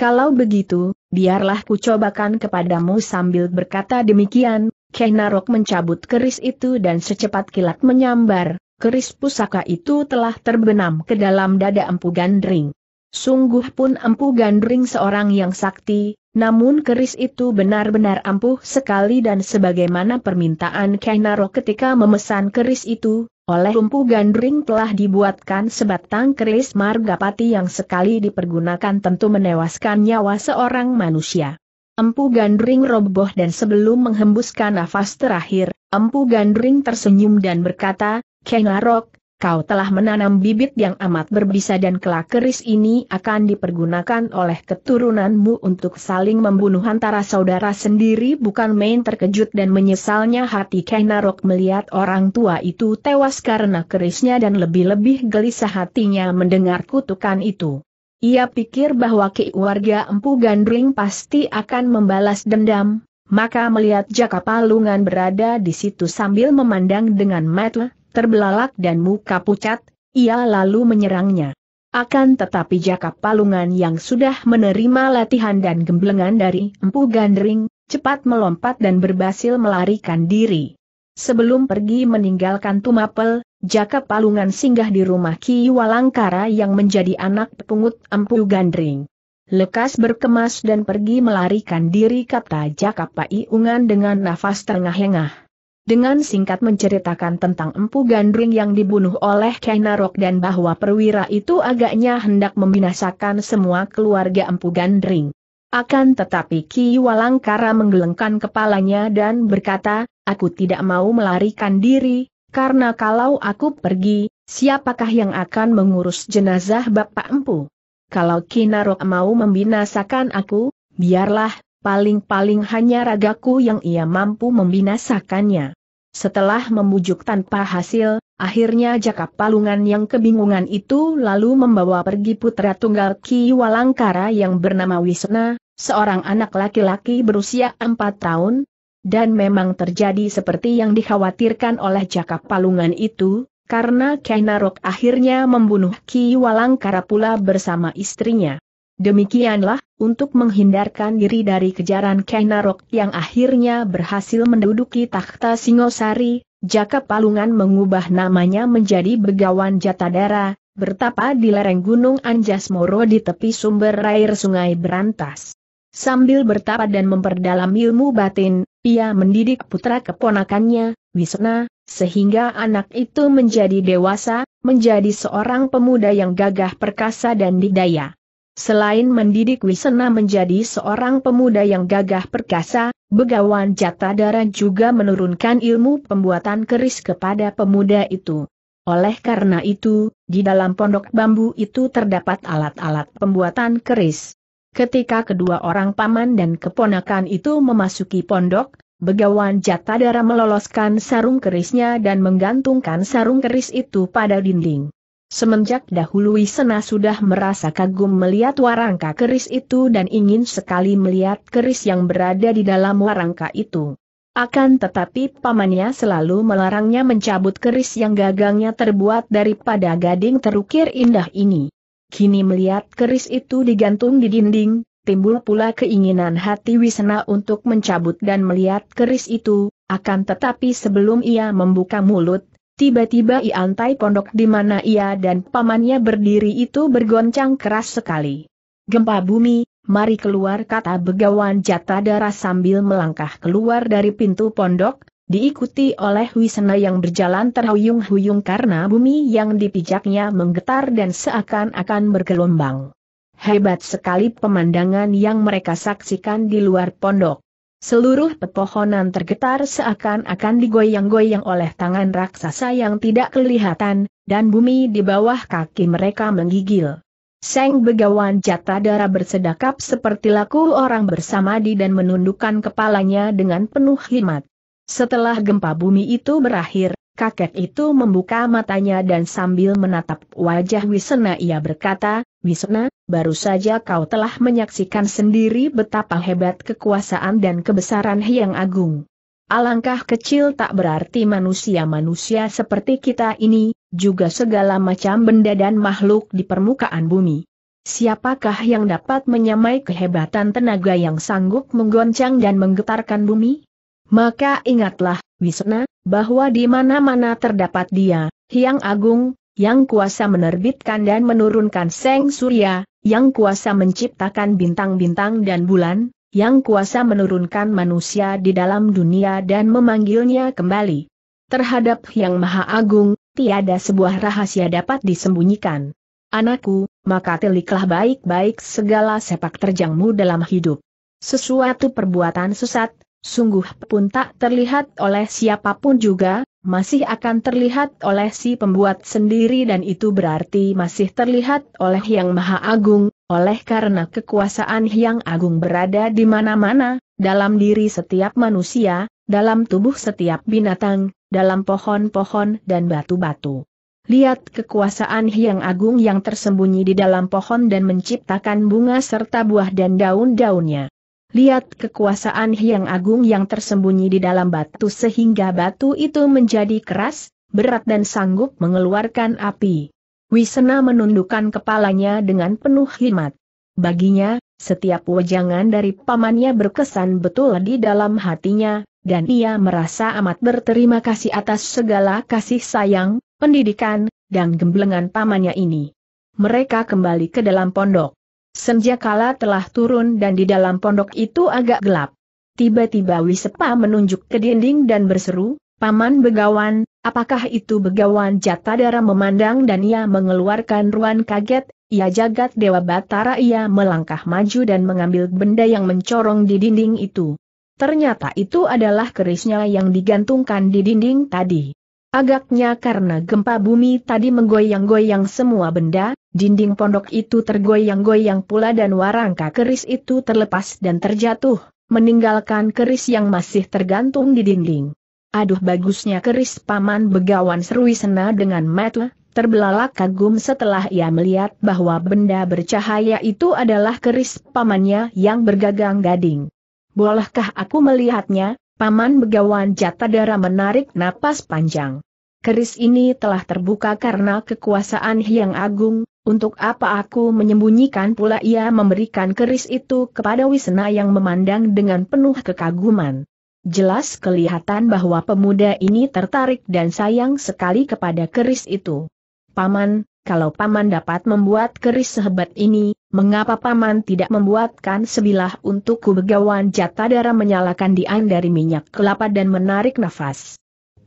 Kalau begitu, biarlah ku cobakan kepadamu sambil berkata demikian, Kenarok mencabut keris itu dan secepat kilat menyambar, keris pusaka itu telah terbenam ke dalam dada empu gandring. Sungguh pun empu Gandring seorang yang sakti, namun keris itu benar-benar ampuh sekali dan sebagaimana permintaan Kainaro ketika memesan keris itu, oleh empu Gandring telah dibuatkan sebatang keris margapati yang sekali dipergunakan tentu menewaskan nyawa seorang manusia. Empu Gandring roboh dan sebelum menghembuskan nafas terakhir, Empu Gandring tersenyum dan berkata, Kenarok, kau telah menanam bibit yang amat berbisa dan kelak keris ini akan dipergunakan oleh keturunanmu untuk saling membunuh antara saudara sendiri bukan main terkejut dan menyesalnya hati Kainarok melihat orang tua itu tewas karena kerisnya dan lebih-lebih gelisah hatinya mendengar kutukan itu. Ia pikir bahwa Ki Warga Empu Gandring pasti akan membalas dendam, maka melihat Jaka Palungan berada di situ sambil memandang dengan mata terbelalak dan muka pucat, ia lalu menyerangnya. Akan tetapi Jaka Palungan yang sudah menerima latihan dan gemblengan dari Empu Gandring, cepat melompat dan berhasil melarikan diri. Sebelum pergi meninggalkan Tumapel, Jaka Palungan singgah di rumah Ki Walangkara yang menjadi anak pepungut Empu Gandring. Lekas berkemas dan pergi melarikan diri kata Jaka Paiungan dengan nafas terengah-engah dengan singkat menceritakan tentang Empu Gandring yang dibunuh oleh Kainarok dan bahwa perwira itu agaknya hendak membinasakan semua keluarga Empu Gandring. Akan tetapi Ki Walangkara menggelengkan kepalanya dan berkata, aku tidak mau melarikan diri, karena kalau aku pergi, siapakah yang akan mengurus jenazah Bapak Empu? Kalau Kinarok mau membinasakan aku, biarlah, paling-paling hanya ragaku yang ia mampu membinasakannya. Setelah memujuk tanpa hasil, akhirnya Jaka Palungan yang kebingungan itu lalu membawa pergi putra tunggal Ki Walangkara yang bernama Wisna, seorang anak laki-laki berusia empat tahun, dan memang terjadi seperti yang dikhawatirkan oleh Jaka Palungan itu, karena Kainarok akhirnya membunuh Ki Walangkara pula bersama istrinya. Demikianlah, untuk menghindarkan diri dari kejaran Kainarok yang akhirnya berhasil menduduki takhta Singosari, Jaka Palungan mengubah namanya menjadi Begawan Jatadara, bertapa di lereng Gunung Anjas Moro di tepi sumber air Sungai Berantas. Sambil bertapa dan memperdalam ilmu batin, ia mendidik putra keponakannya, Wisna, sehingga anak itu menjadi dewasa, menjadi seorang pemuda yang gagah perkasa dan didaya. Selain mendidik Wisena menjadi seorang pemuda yang gagah perkasa, Begawan Jatadara juga menurunkan ilmu pembuatan keris kepada pemuda itu. Oleh karena itu, di dalam pondok bambu itu terdapat alat-alat pembuatan keris. Ketika kedua orang paman dan keponakan itu memasuki pondok, Begawan Jatadara meloloskan sarung kerisnya dan menggantungkan sarung keris itu pada dinding. Semenjak dahulu Wisena sudah merasa kagum melihat warangka keris itu dan ingin sekali melihat keris yang berada di dalam warangka itu. Akan tetapi pamannya selalu melarangnya mencabut keris yang gagangnya terbuat daripada gading terukir indah ini. Kini melihat keris itu digantung di dinding, timbul pula keinginan hati Wisena untuk mencabut dan melihat keris itu, akan tetapi sebelum ia membuka mulut, Tiba-tiba iantai pondok di mana ia dan pamannya berdiri itu bergoncang keras sekali. Gempa bumi, mari keluar kata begawan Jatadara sambil melangkah keluar dari pintu pondok, diikuti oleh Wisena yang berjalan terhuyung-huyung karena bumi yang dipijaknya menggetar dan seakan-akan bergelombang. Hebat sekali pemandangan yang mereka saksikan di luar pondok. Seluruh pepohonan tergetar seakan-akan digoyang-goyang oleh tangan raksasa yang tidak kelihatan, dan bumi di bawah kaki mereka menggigil. Seng Begawan Jatadara bersedakap seperti laku orang bersamadi dan menundukkan kepalanya dengan penuh hikmat. Setelah gempa bumi itu berakhir, kakek itu membuka matanya dan sambil menatap wajah Wisena ia berkata, Wisna, baru saja kau telah menyaksikan sendiri betapa hebat kekuasaan dan kebesaran Hyang Agung. Alangkah kecil tak berarti manusia-manusia seperti kita ini, juga segala macam benda dan makhluk di permukaan bumi. Siapakah yang dapat menyamai kehebatan tenaga yang sanggup menggoncang dan menggetarkan bumi? Maka ingatlah, Wisna, bahwa di mana-mana terdapat dia, Hyang Agung, yang kuasa menerbitkan dan menurunkan seng surya, yang kuasa menciptakan bintang-bintang dan bulan, yang kuasa menurunkan manusia di dalam dunia dan memanggilnya kembali. Terhadap Yang Maha Agung, tiada sebuah rahasia dapat disembunyikan. Anakku, maka teliklah baik-baik segala sepak terjangmu dalam hidup. Sesuatu perbuatan sesat, sungguh pun tak terlihat oleh siapapun juga, masih akan terlihat oleh si pembuat sendiri dan itu berarti masih terlihat oleh Yang Maha Agung, oleh karena kekuasaan Yang Agung berada di mana-mana, dalam diri setiap manusia, dalam tubuh setiap binatang, dalam pohon-pohon dan batu-batu. Lihat kekuasaan Yang Agung yang tersembunyi di dalam pohon dan menciptakan bunga serta buah dan daun-daunnya. Lihat kekuasaan Hyang Agung yang tersembunyi di dalam batu sehingga batu itu menjadi keras, berat dan sanggup mengeluarkan api. Wisena menundukkan kepalanya dengan penuh hikmat. Baginya, setiap wejangan dari pamannya berkesan betul di dalam hatinya, dan ia merasa amat berterima kasih atas segala kasih sayang, pendidikan, dan gemblengan pamannya ini. Mereka kembali ke dalam pondok. Senja kala telah turun dan di dalam pondok itu agak gelap. Tiba-tiba Wisepa menunjuk ke dinding dan berseru, Paman Begawan, apakah itu Begawan Jatadara memandang dan ia mengeluarkan ruan kaget, ia jagat Dewa Batara ia melangkah maju dan mengambil benda yang mencorong di dinding itu. Ternyata itu adalah kerisnya yang digantungkan di dinding tadi. Agaknya karena gempa bumi tadi menggoyang-goyang semua benda, dinding pondok itu tergoyang-goyang pula dan warangka keris itu terlepas dan terjatuh, meninggalkan keris yang masih tergantung di dinding. Aduh bagusnya keris paman begawan Sena dengan mata, terbelalak kagum setelah ia melihat bahwa benda bercahaya itu adalah keris pamannya yang bergagang gading. Bolehkah aku melihatnya, Paman Begawan Jatadara menarik napas panjang keris ini telah terbuka karena kekuasaan Hyang Agung, untuk apa aku menyembunyikan pula ia memberikan keris itu kepada wisna yang memandang dengan penuh kekaguman. Jelas kelihatan bahwa pemuda ini tertarik dan sayang sekali kepada keris itu. Paman, kalau Paman dapat membuat keris sehebat ini, mengapa Paman tidak membuatkan sebilah untukku jatah jatadara menyalakan dian dari minyak kelapa dan menarik nafas.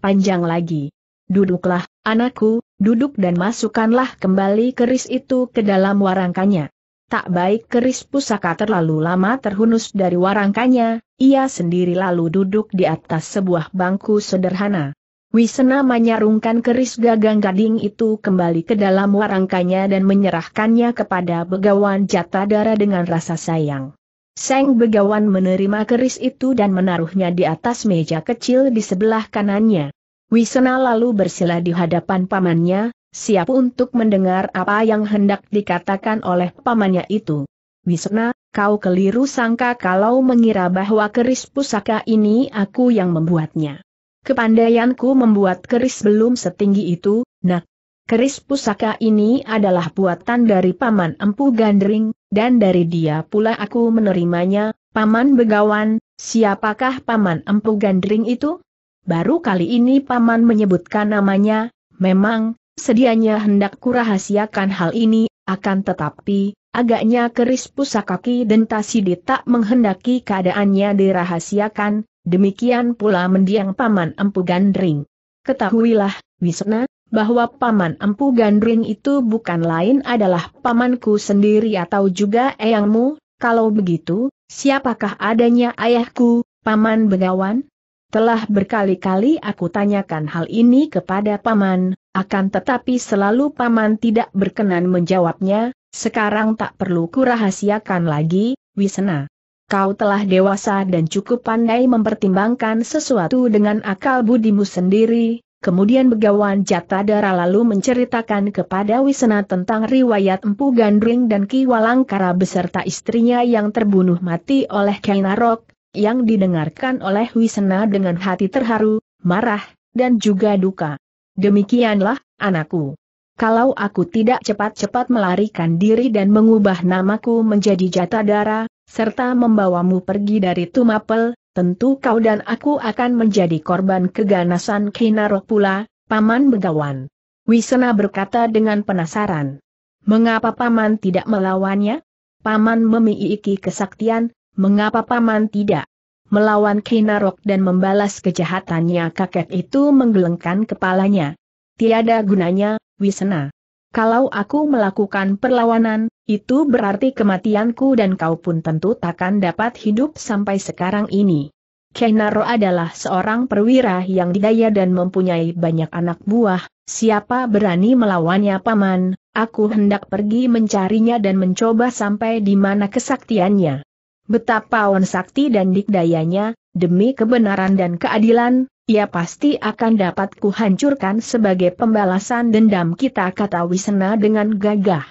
Panjang lagi. Duduklah, anakku, duduk dan masukkanlah kembali keris itu ke dalam warangkanya. Tak baik keris pusaka terlalu lama terhunus dari warangkanya, ia sendiri lalu duduk di atas sebuah bangku sederhana. Wisena menyarungkan keris gagang gading itu kembali ke dalam warangkanya dan menyerahkannya kepada Begawan Jatadara dengan rasa sayang. Seng Begawan menerima keris itu dan menaruhnya di atas meja kecil di sebelah kanannya. Wisena lalu bersila di hadapan pamannya, siap untuk mendengar apa yang hendak dikatakan oleh pamannya itu. Wisena, kau keliru sangka kalau mengira bahwa keris pusaka ini aku yang membuatnya. Kepandaianku membuat keris belum setinggi itu, nak. Keris pusaka ini adalah buatan dari Paman Empu Gandring, dan dari dia pula aku menerimanya, Paman Begawan, siapakah Paman Empu Gandring itu? Baru kali ini Paman menyebutkan namanya, memang, sedianya hendak kurahasiakan hal ini, akan tetapi, agaknya keris pusakaki dan tasidi tak menghendaki keadaannya dirahasiakan, demikian pula mendiang Paman Empu Gandring. Ketahuilah, Wisna, bahwa Paman Empu Gandring itu bukan lain adalah pamanku sendiri atau juga eyangmu, kalau begitu, siapakah adanya ayahku, Paman Begawan? Telah berkali-kali aku tanyakan hal ini kepada Paman, akan tetapi selalu Paman tidak berkenan menjawabnya, sekarang tak perlu kurahasiakan lagi, Wisna. Kau telah dewasa dan cukup pandai mempertimbangkan sesuatu dengan akal budimu sendiri, Kemudian Begawan Jatadara lalu menceritakan kepada Wisna tentang riwayat Empu Gandring dan Ki Walangkara beserta istrinya yang terbunuh mati oleh Kainarok, yang didengarkan oleh Wisena dengan hati terharu, marah, dan juga duka. Demikianlah, anakku. Kalau aku tidak cepat-cepat melarikan diri dan mengubah namaku menjadi Jatadara, serta membawamu pergi dari Tumapel, tentu kau dan aku akan menjadi korban keganasan Kinaroh pula, Paman Begawan. Wisena berkata dengan penasaran. Mengapa Paman tidak melawannya? Paman memiliki kesaktian, mengapa paman tidak melawan Kinarok dan membalas kejahatannya kakek itu menggelengkan kepalanya. Tiada gunanya, Wisna. Kalau aku melakukan perlawanan, itu berarti kematianku dan kau pun tentu takkan dapat hidup sampai sekarang ini. Kenaro adalah seorang perwira yang didaya dan mempunyai banyak anak buah, siapa berani melawannya paman, aku hendak pergi mencarinya dan mencoba sampai di mana kesaktiannya. Betapa on sakti dan dikdayanya, demi kebenaran dan keadilan, ia pasti akan dapat kuhancurkan sebagai pembalasan dendam kita kata Wisena dengan gagah.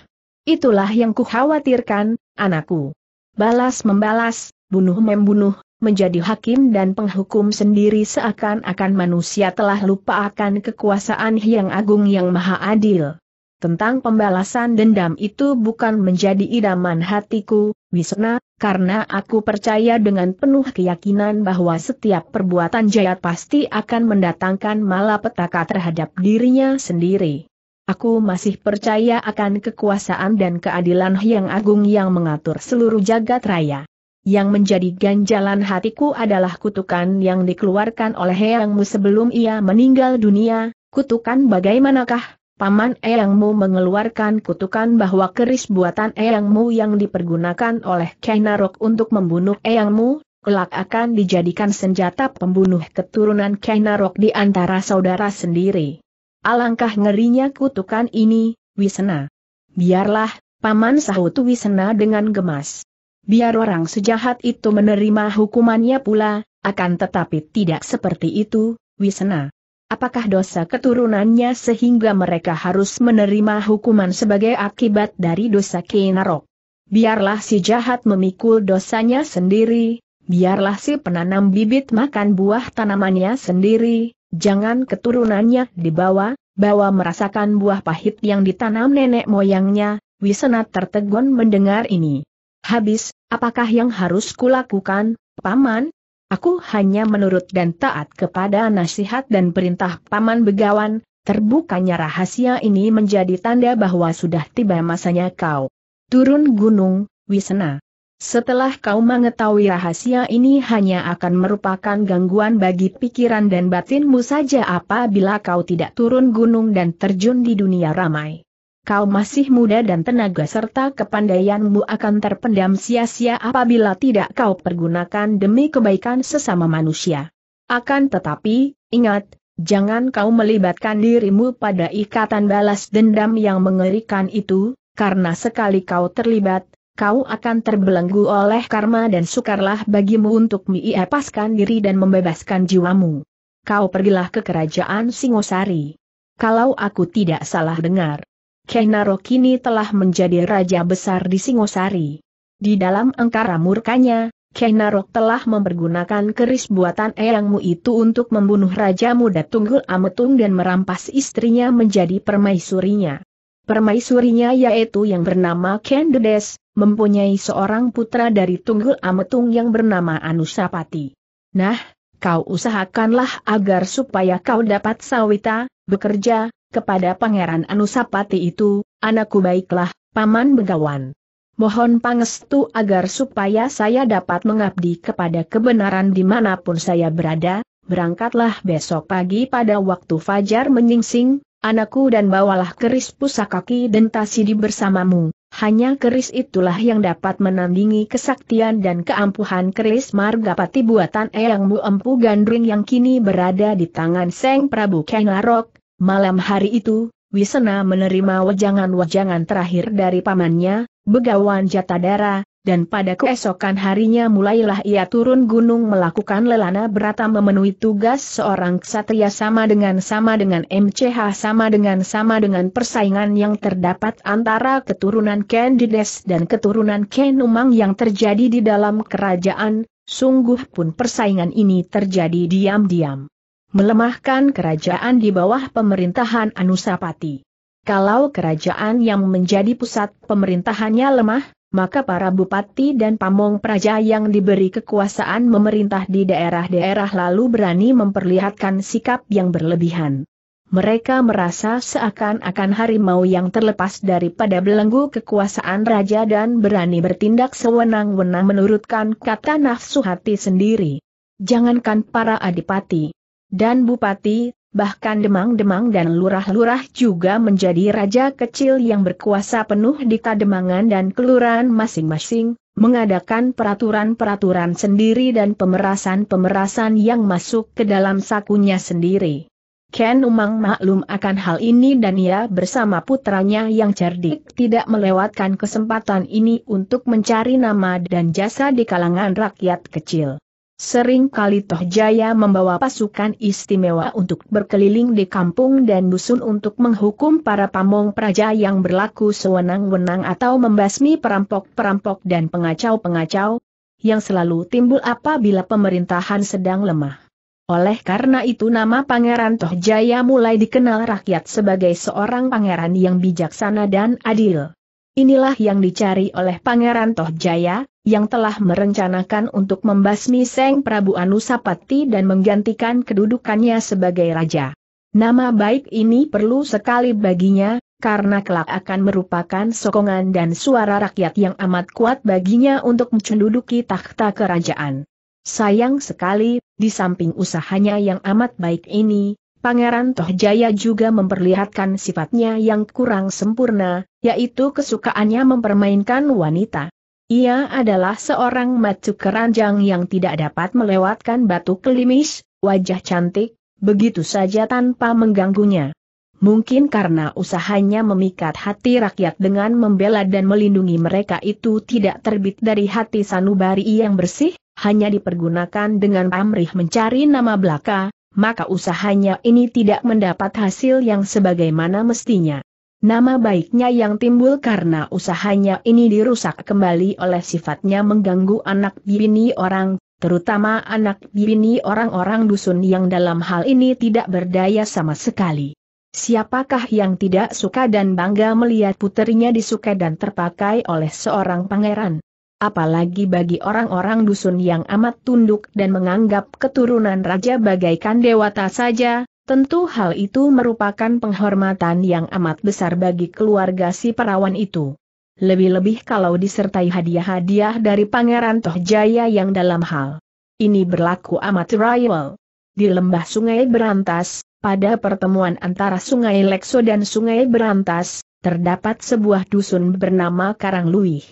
Itulah yang kukhawatirkan, anakku. Balas membalas, bunuh membunuh, menjadi hakim dan penghukum sendiri seakan-akan manusia telah lupa akan kekuasaan yang agung yang maha adil. Tentang pembalasan dendam itu bukan menjadi idaman hatiku, Wisna, karena aku percaya dengan penuh keyakinan bahwa setiap perbuatan jahat pasti akan mendatangkan malapetaka terhadap dirinya sendiri. Aku masih percaya akan kekuasaan dan keadilan yang agung yang mengatur seluruh jagat raya. Yang menjadi ganjalan hatiku adalah kutukan yang dikeluarkan oleh Heangmu sebelum ia meninggal dunia, kutukan bagaimanakah? Paman Eyangmu mengeluarkan kutukan bahwa keris buatan Eyangmu yang dipergunakan oleh Kainarok untuk membunuh Eyangmu, kelak akan dijadikan senjata pembunuh keturunan Kainarok di antara saudara sendiri. Alangkah ngerinya kutukan ini, Wisena. Biarlah, Paman sahut Wisena dengan gemas. Biar orang sejahat itu menerima hukumannya pula, akan tetapi tidak seperti itu, Wisena. Apakah dosa keturunannya sehingga mereka harus menerima hukuman sebagai akibat dari dosa Kinarok? Biarlah si jahat memikul dosanya sendiri, biarlah si penanam bibit makan buah tanamannya sendiri, jangan keturunannya dibawa, bawa merasakan buah pahit yang ditanam nenek moyangnya, Wisena tertegun mendengar ini. Habis, apakah yang harus kulakukan, Paman? Aku hanya menurut dan taat kepada nasihat dan perintah Paman Begawan, terbukanya rahasia ini menjadi tanda bahwa sudah tiba masanya kau turun gunung, Wisna. Setelah kau mengetahui rahasia ini hanya akan merupakan gangguan bagi pikiran dan batinmu saja apabila kau tidak turun gunung dan terjun di dunia ramai kau masih muda dan tenaga serta kepandaianmu akan terpendam sia-sia apabila tidak kau pergunakan demi kebaikan sesama manusia. Akan tetapi, ingat, jangan kau melibatkan dirimu pada ikatan balas dendam yang mengerikan itu, karena sekali kau terlibat, kau akan terbelenggu oleh karma dan sukarlah bagimu untuk miepaskan diri dan membebaskan jiwamu. Kau pergilah ke kerajaan Singosari. Kalau aku tidak salah dengar Kenaro kini telah menjadi raja besar di Singosari. Di dalam angkara murkanya, Kenaro telah mempergunakan keris buatan Eyangmu itu untuk membunuh Raja Muda Tunggul Ametung dan merampas istrinya menjadi permaisurinya. Permaisurinya yaitu yang bernama Kendedes, mempunyai seorang putra dari Tunggul Ametung yang bernama Anusapati. Nah, kau usahakanlah agar supaya kau dapat sawita, bekerja, kepada Pangeran Anusapati itu, anakku baiklah, Paman Begawan. Mohon pangestu agar supaya saya dapat mengabdi kepada kebenaran dimanapun saya berada, berangkatlah besok pagi pada waktu fajar menyingsing, anakku dan bawalah keris pusakaki dentasidi bersamamu, hanya keris itulah yang dapat menandingi kesaktian dan keampuhan keris margapati buatan Eyangmu Empu Gandring yang kini berada di tangan Seng Prabu Kenarok, Malam hari itu, Wisena menerima wejangan-wejangan terakhir dari pamannya, Begawan Jatadara, dan pada keesokan harinya mulailah ia turun gunung melakukan lelana berata memenuhi tugas seorang ksatria sama dengan sama dengan MCH sama dengan sama dengan persaingan yang terdapat antara keturunan Candides dan keturunan Kenumang yang terjadi di dalam kerajaan, sungguh pun persaingan ini terjadi diam-diam melemahkan kerajaan di bawah pemerintahan Anusapati. Kalau kerajaan yang menjadi pusat pemerintahannya lemah, maka para bupati dan pamong praja yang diberi kekuasaan memerintah di daerah-daerah lalu berani memperlihatkan sikap yang berlebihan. Mereka merasa seakan-akan harimau yang terlepas daripada belenggu kekuasaan raja dan berani bertindak sewenang-wenang menurutkan kata nafsu hati sendiri. Jangankan para adipati, dan bupati, bahkan demang-demang dan lurah-lurah juga menjadi raja kecil yang berkuasa penuh di kademangan dan kelurahan masing-masing, mengadakan peraturan-peraturan sendiri dan pemerasan-pemerasan yang masuk ke dalam sakunya sendiri. Ken Umang maklum akan hal ini dan ia bersama putranya yang cerdik tidak melewatkan kesempatan ini untuk mencari nama dan jasa di kalangan rakyat kecil. Sering kali Toh Jaya membawa pasukan istimewa untuk berkeliling di kampung dan dusun untuk menghukum para pamong praja yang berlaku sewenang-wenang atau membasmi perampok-perampok dan pengacau-pengacau, yang selalu timbul apabila pemerintahan sedang lemah. Oleh karena itu nama Pangeran Toh Jaya mulai dikenal rakyat sebagai seorang pangeran yang bijaksana dan adil. Inilah yang dicari oleh Pangeran Tohjaya, yang telah merencanakan untuk membasmi Seng Prabu Anusapati dan menggantikan kedudukannya sebagai raja. Nama baik ini perlu sekali baginya, karena kelak akan merupakan sokongan dan suara rakyat yang amat kuat baginya untuk menduduki takhta kerajaan. Sayang sekali, di samping usahanya yang amat baik ini, Pangeran Tohjaya juga memperlihatkan sifatnya yang kurang sempurna, yaitu kesukaannya mempermainkan wanita. Ia adalah seorang macu keranjang yang tidak dapat melewatkan batu kelimis, wajah cantik, begitu saja tanpa mengganggunya. Mungkin karena usahanya memikat hati rakyat dengan membela dan melindungi mereka itu tidak terbit dari hati sanubari yang bersih, hanya dipergunakan dengan pamrih mencari nama belaka, maka usahanya ini tidak mendapat hasil yang sebagaimana mestinya. Nama baiknya yang timbul karena usahanya ini dirusak kembali oleh sifatnya mengganggu anak bini orang, terutama anak bini orang-orang dusun yang dalam hal ini tidak berdaya sama sekali. Siapakah yang tidak suka dan bangga melihat puterinya disuka dan terpakai oleh seorang pangeran? apalagi bagi orang-orang dusun yang amat tunduk dan menganggap keturunan raja bagaikan dewata saja, tentu hal itu merupakan penghormatan yang amat besar bagi keluarga si perawan itu. Lebih-lebih kalau disertai hadiah-hadiah dari Pangeran Tohjaya yang dalam hal ini berlaku amat rival. Di lembah sungai Berantas, pada pertemuan antara sungai Lekso dan sungai Berantas, terdapat sebuah dusun bernama Karangluih.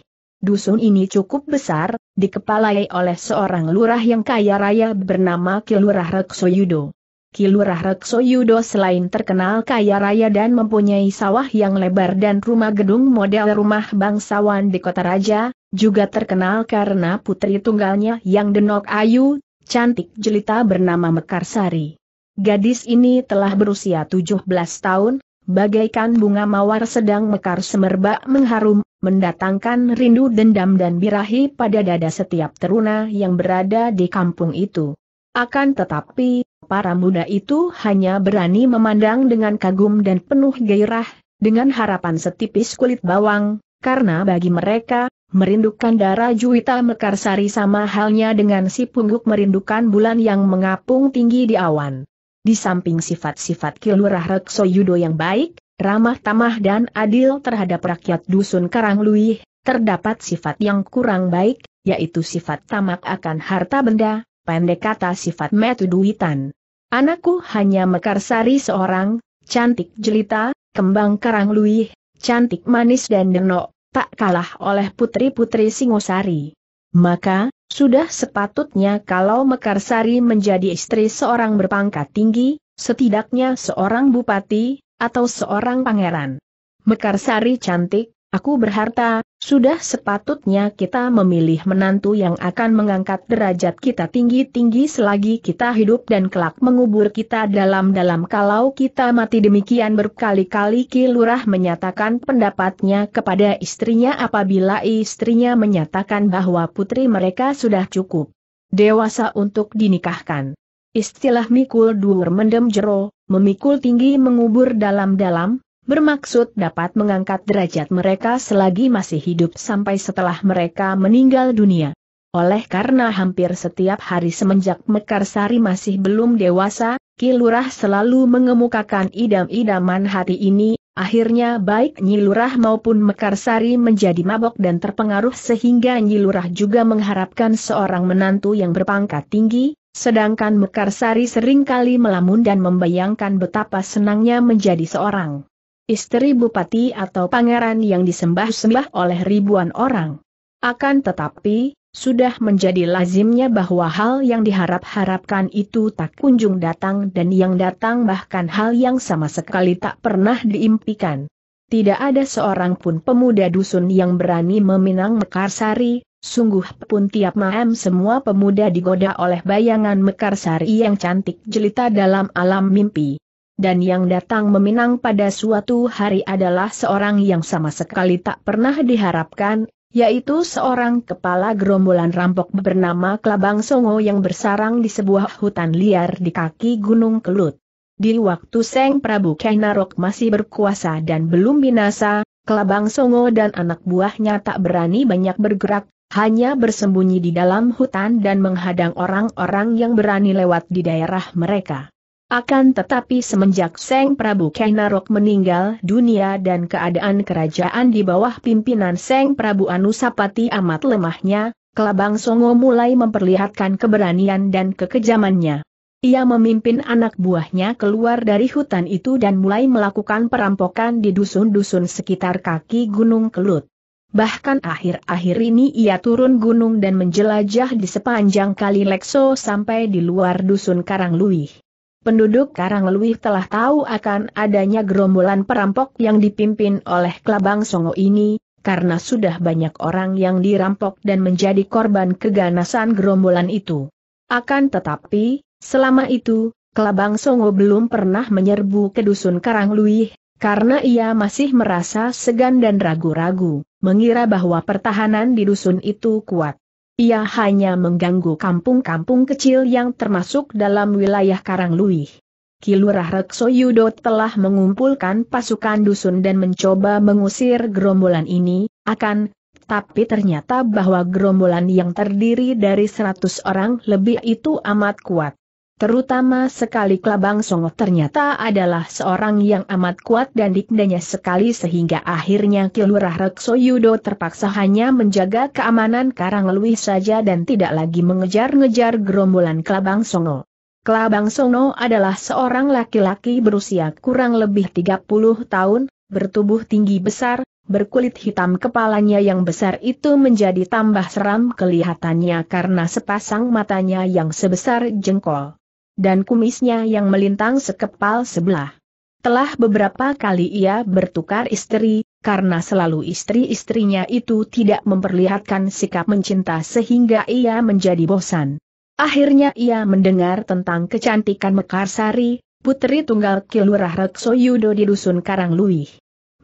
Dusun ini cukup besar, dikepalai oleh seorang lurah yang kaya raya bernama Kilurah Reksoyudo. Kilurah Reksoyudo selain terkenal kaya raya dan mempunyai sawah yang lebar dan rumah gedung model rumah bangsawan di kota raja, juga terkenal karena putri tunggalnya yang denok ayu, cantik jelita bernama Mekarsari. Gadis ini telah berusia 17 tahun, Bagaikan bunga mawar sedang mekar semerbak mengharum, mendatangkan rindu dendam dan birahi pada dada setiap teruna yang berada di kampung itu. Akan tetapi, para muda itu hanya berani memandang dengan kagum dan penuh gairah, dengan harapan setipis kulit bawang, karena bagi mereka, merindukan darah Juwita Mekarsari sama halnya dengan si pungguk merindukan bulan yang mengapung tinggi di awan. Di samping sifat-sifat Kilurah Yudo yang baik, ramah tamah dan adil terhadap rakyat dusun Karangluih, terdapat sifat yang kurang baik, yaitu sifat tamak akan harta benda, pendek kata sifat metu duitan. Anakku hanya Mekarsari seorang, cantik jelita, kembang Karangluih, cantik manis dan denok, tak kalah oleh putri-putri Singosari. Maka, sudah sepatutnya kalau Mekarsari menjadi istri seorang berpangkat tinggi, setidaknya seorang bupati, atau seorang pangeran. Mekarsari cantik, Aku berharta, sudah sepatutnya kita memilih menantu yang akan mengangkat derajat kita tinggi-tinggi selagi kita hidup dan kelak mengubur kita dalam-dalam kalau kita mati demikian berkali-kali Kilurah menyatakan pendapatnya kepada istrinya apabila istrinya menyatakan bahwa putri mereka sudah cukup dewasa untuk dinikahkan. Istilah mikul duur mendem jero, memikul tinggi mengubur dalam-dalam, bermaksud dapat mengangkat derajat mereka selagi masih hidup sampai setelah mereka meninggal dunia. Oleh karena hampir setiap hari semenjak Mekarsari masih belum dewasa, Lurah selalu mengemukakan idam-idaman hati ini, akhirnya baik Nyi Lurah maupun Mekarsari menjadi mabok dan terpengaruh sehingga Nyi Lurah juga mengharapkan seorang menantu yang berpangkat tinggi, sedangkan Mekarsari seringkali melamun dan membayangkan betapa senangnya menjadi seorang istri bupati atau pangeran yang disembah-sembah oleh ribuan orang. Akan tetapi, sudah menjadi lazimnya bahwa hal yang diharap-harapkan itu tak kunjung datang dan yang datang bahkan hal yang sama sekali tak pernah diimpikan. Tidak ada seorang pun pemuda dusun yang berani meminang Mekarsari, sungguh pun tiap malam semua pemuda digoda oleh bayangan Mekarsari yang cantik jelita dalam alam mimpi dan yang datang meminang pada suatu hari adalah seorang yang sama sekali tak pernah diharapkan, yaitu seorang kepala gerombolan rampok bernama Kelabang Songo yang bersarang di sebuah hutan liar di kaki Gunung Kelut. Di waktu Seng Prabu Kainarok masih berkuasa dan belum binasa, Kelabang Songo dan anak buahnya tak berani banyak bergerak, hanya bersembunyi di dalam hutan dan menghadang orang-orang yang berani lewat di daerah mereka. Akan tetapi semenjak Seng Prabu Kainarok meninggal dunia dan keadaan kerajaan di bawah pimpinan Seng Prabu Anusapati amat lemahnya, Kelabang Songo mulai memperlihatkan keberanian dan kekejamannya. Ia memimpin anak buahnya keluar dari hutan itu dan mulai melakukan perampokan di dusun-dusun sekitar kaki Gunung Kelut. Bahkan akhir-akhir ini ia turun gunung dan menjelajah di sepanjang kali Lekso sampai di luar dusun Karangluih. Penduduk Karangleluih telah tahu akan adanya gerombolan perampok yang dipimpin oleh Kelabang Songo ini, karena sudah banyak orang yang dirampok dan menjadi korban keganasan gerombolan itu. Akan tetapi, selama itu, Kelabang Songo belum pernah menyerbu ke dusun Karangluih, karena ia masih merasa segan dan ragu-ragu, mengira bahwa pertahanan di dusun itu kuat. Ia hanya mengganggu kampung-kampung kecil yang termasuk dalam wilayah Lui. Kilurah Rekso Yudo telah mengumpulkan pasukan dusun dan mencoba mengusir gerombolan ini, akan tapi ternyata bahwa gerombolan yang terdiri dari 100 orang lebih itu amat kuat. Terutama sekali Klabang Songo ternyata adalah seorang yang amat kuat dan dikdanya sekali sehingga akhirnya Kilurah Rekso Yudo terpaksa hanya menjaga keamanan Karanglui saja dan tidak lagi mengejar-ngejar gerombolan Klabang Songo. Klabang Songo adalah seorang laki-laki berusia kurang lebih 30 tahun, bertubuh tinggi besar, berkulit hitam kepalanya yang besar itu menjadi tambah seram kelihatannya karena sepasang matanya yang sebesar jengkol dan kumisnya yang melintang sekepal sebelah. Telah beberapa kali ia bertukar istri, karena selalu istri-istrinya itu tidak memperlihatkan sikap mencinta sehingga ia menjadi bosan. Akhirnya ia mendengar tentang kecantikan Mekarsari, putri tunggal Kilurah Reksoyudo di Dusun Karangluih.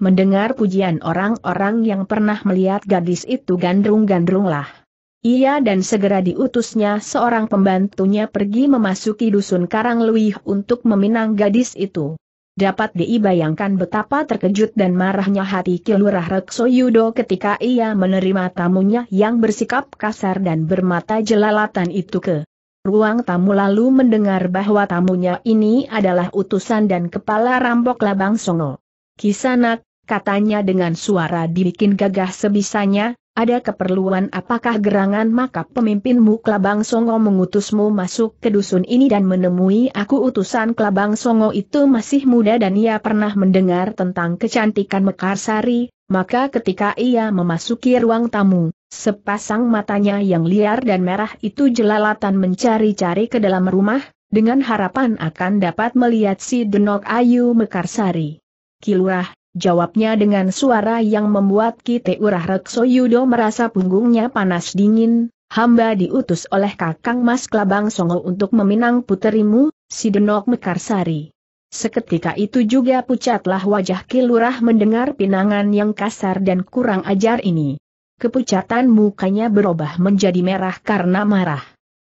Mendengar pujian orang-orang yang pernah melihat gadis itu gandrung-gandrunglah. Ia dan segera diutusnya seorang pembantunya pergi memasuki dusun Karangluih untuk meminang gadis itu. Dapat dibayangkan betapa terkejut dan marahnya hati Kilurah Rekso Yudo ketika ia menerima tamunya yang bersikap kasar dan bermata jelalatan itu ke ruang tamu lalu mendengar bahwa tamunya ini adalah utusan dan kepala rampok Labang Songo. Kisanak, katanya dengan suara dibikin gagah sebisanya, ada keperluan apakah gerangan maka pemimpinmu Kelabang Songo mengutusmu masuk ke dusun ini dan menemui aku utusan Kelabang Songo itu masih muda dan ia pernah mendengar tentang kecantikan Mekarsari, maka ketika ia memasuki ruang tamu, sepasang matanya yang liar dan merah itu jelalatan mencari-cari ke dalam rumah, dengan harapan akan dapat melihat si Denok Ayu Mekarsari. Kilurah, Jawabnya dengan suara yang membuat Kite Urah Rekso Yudo merasa punggungnya panas dingin, hamba diutus oleh Kakang Mas Klabang Songo untuk meminang puterimu, si Denok Mekarsari. Seketika itu juga pucatlah wajah Kilurah mendengar pinangan yang kasar dan kurang ajar ini. Kepucatan mukanya berubah menjadi merah karena marah.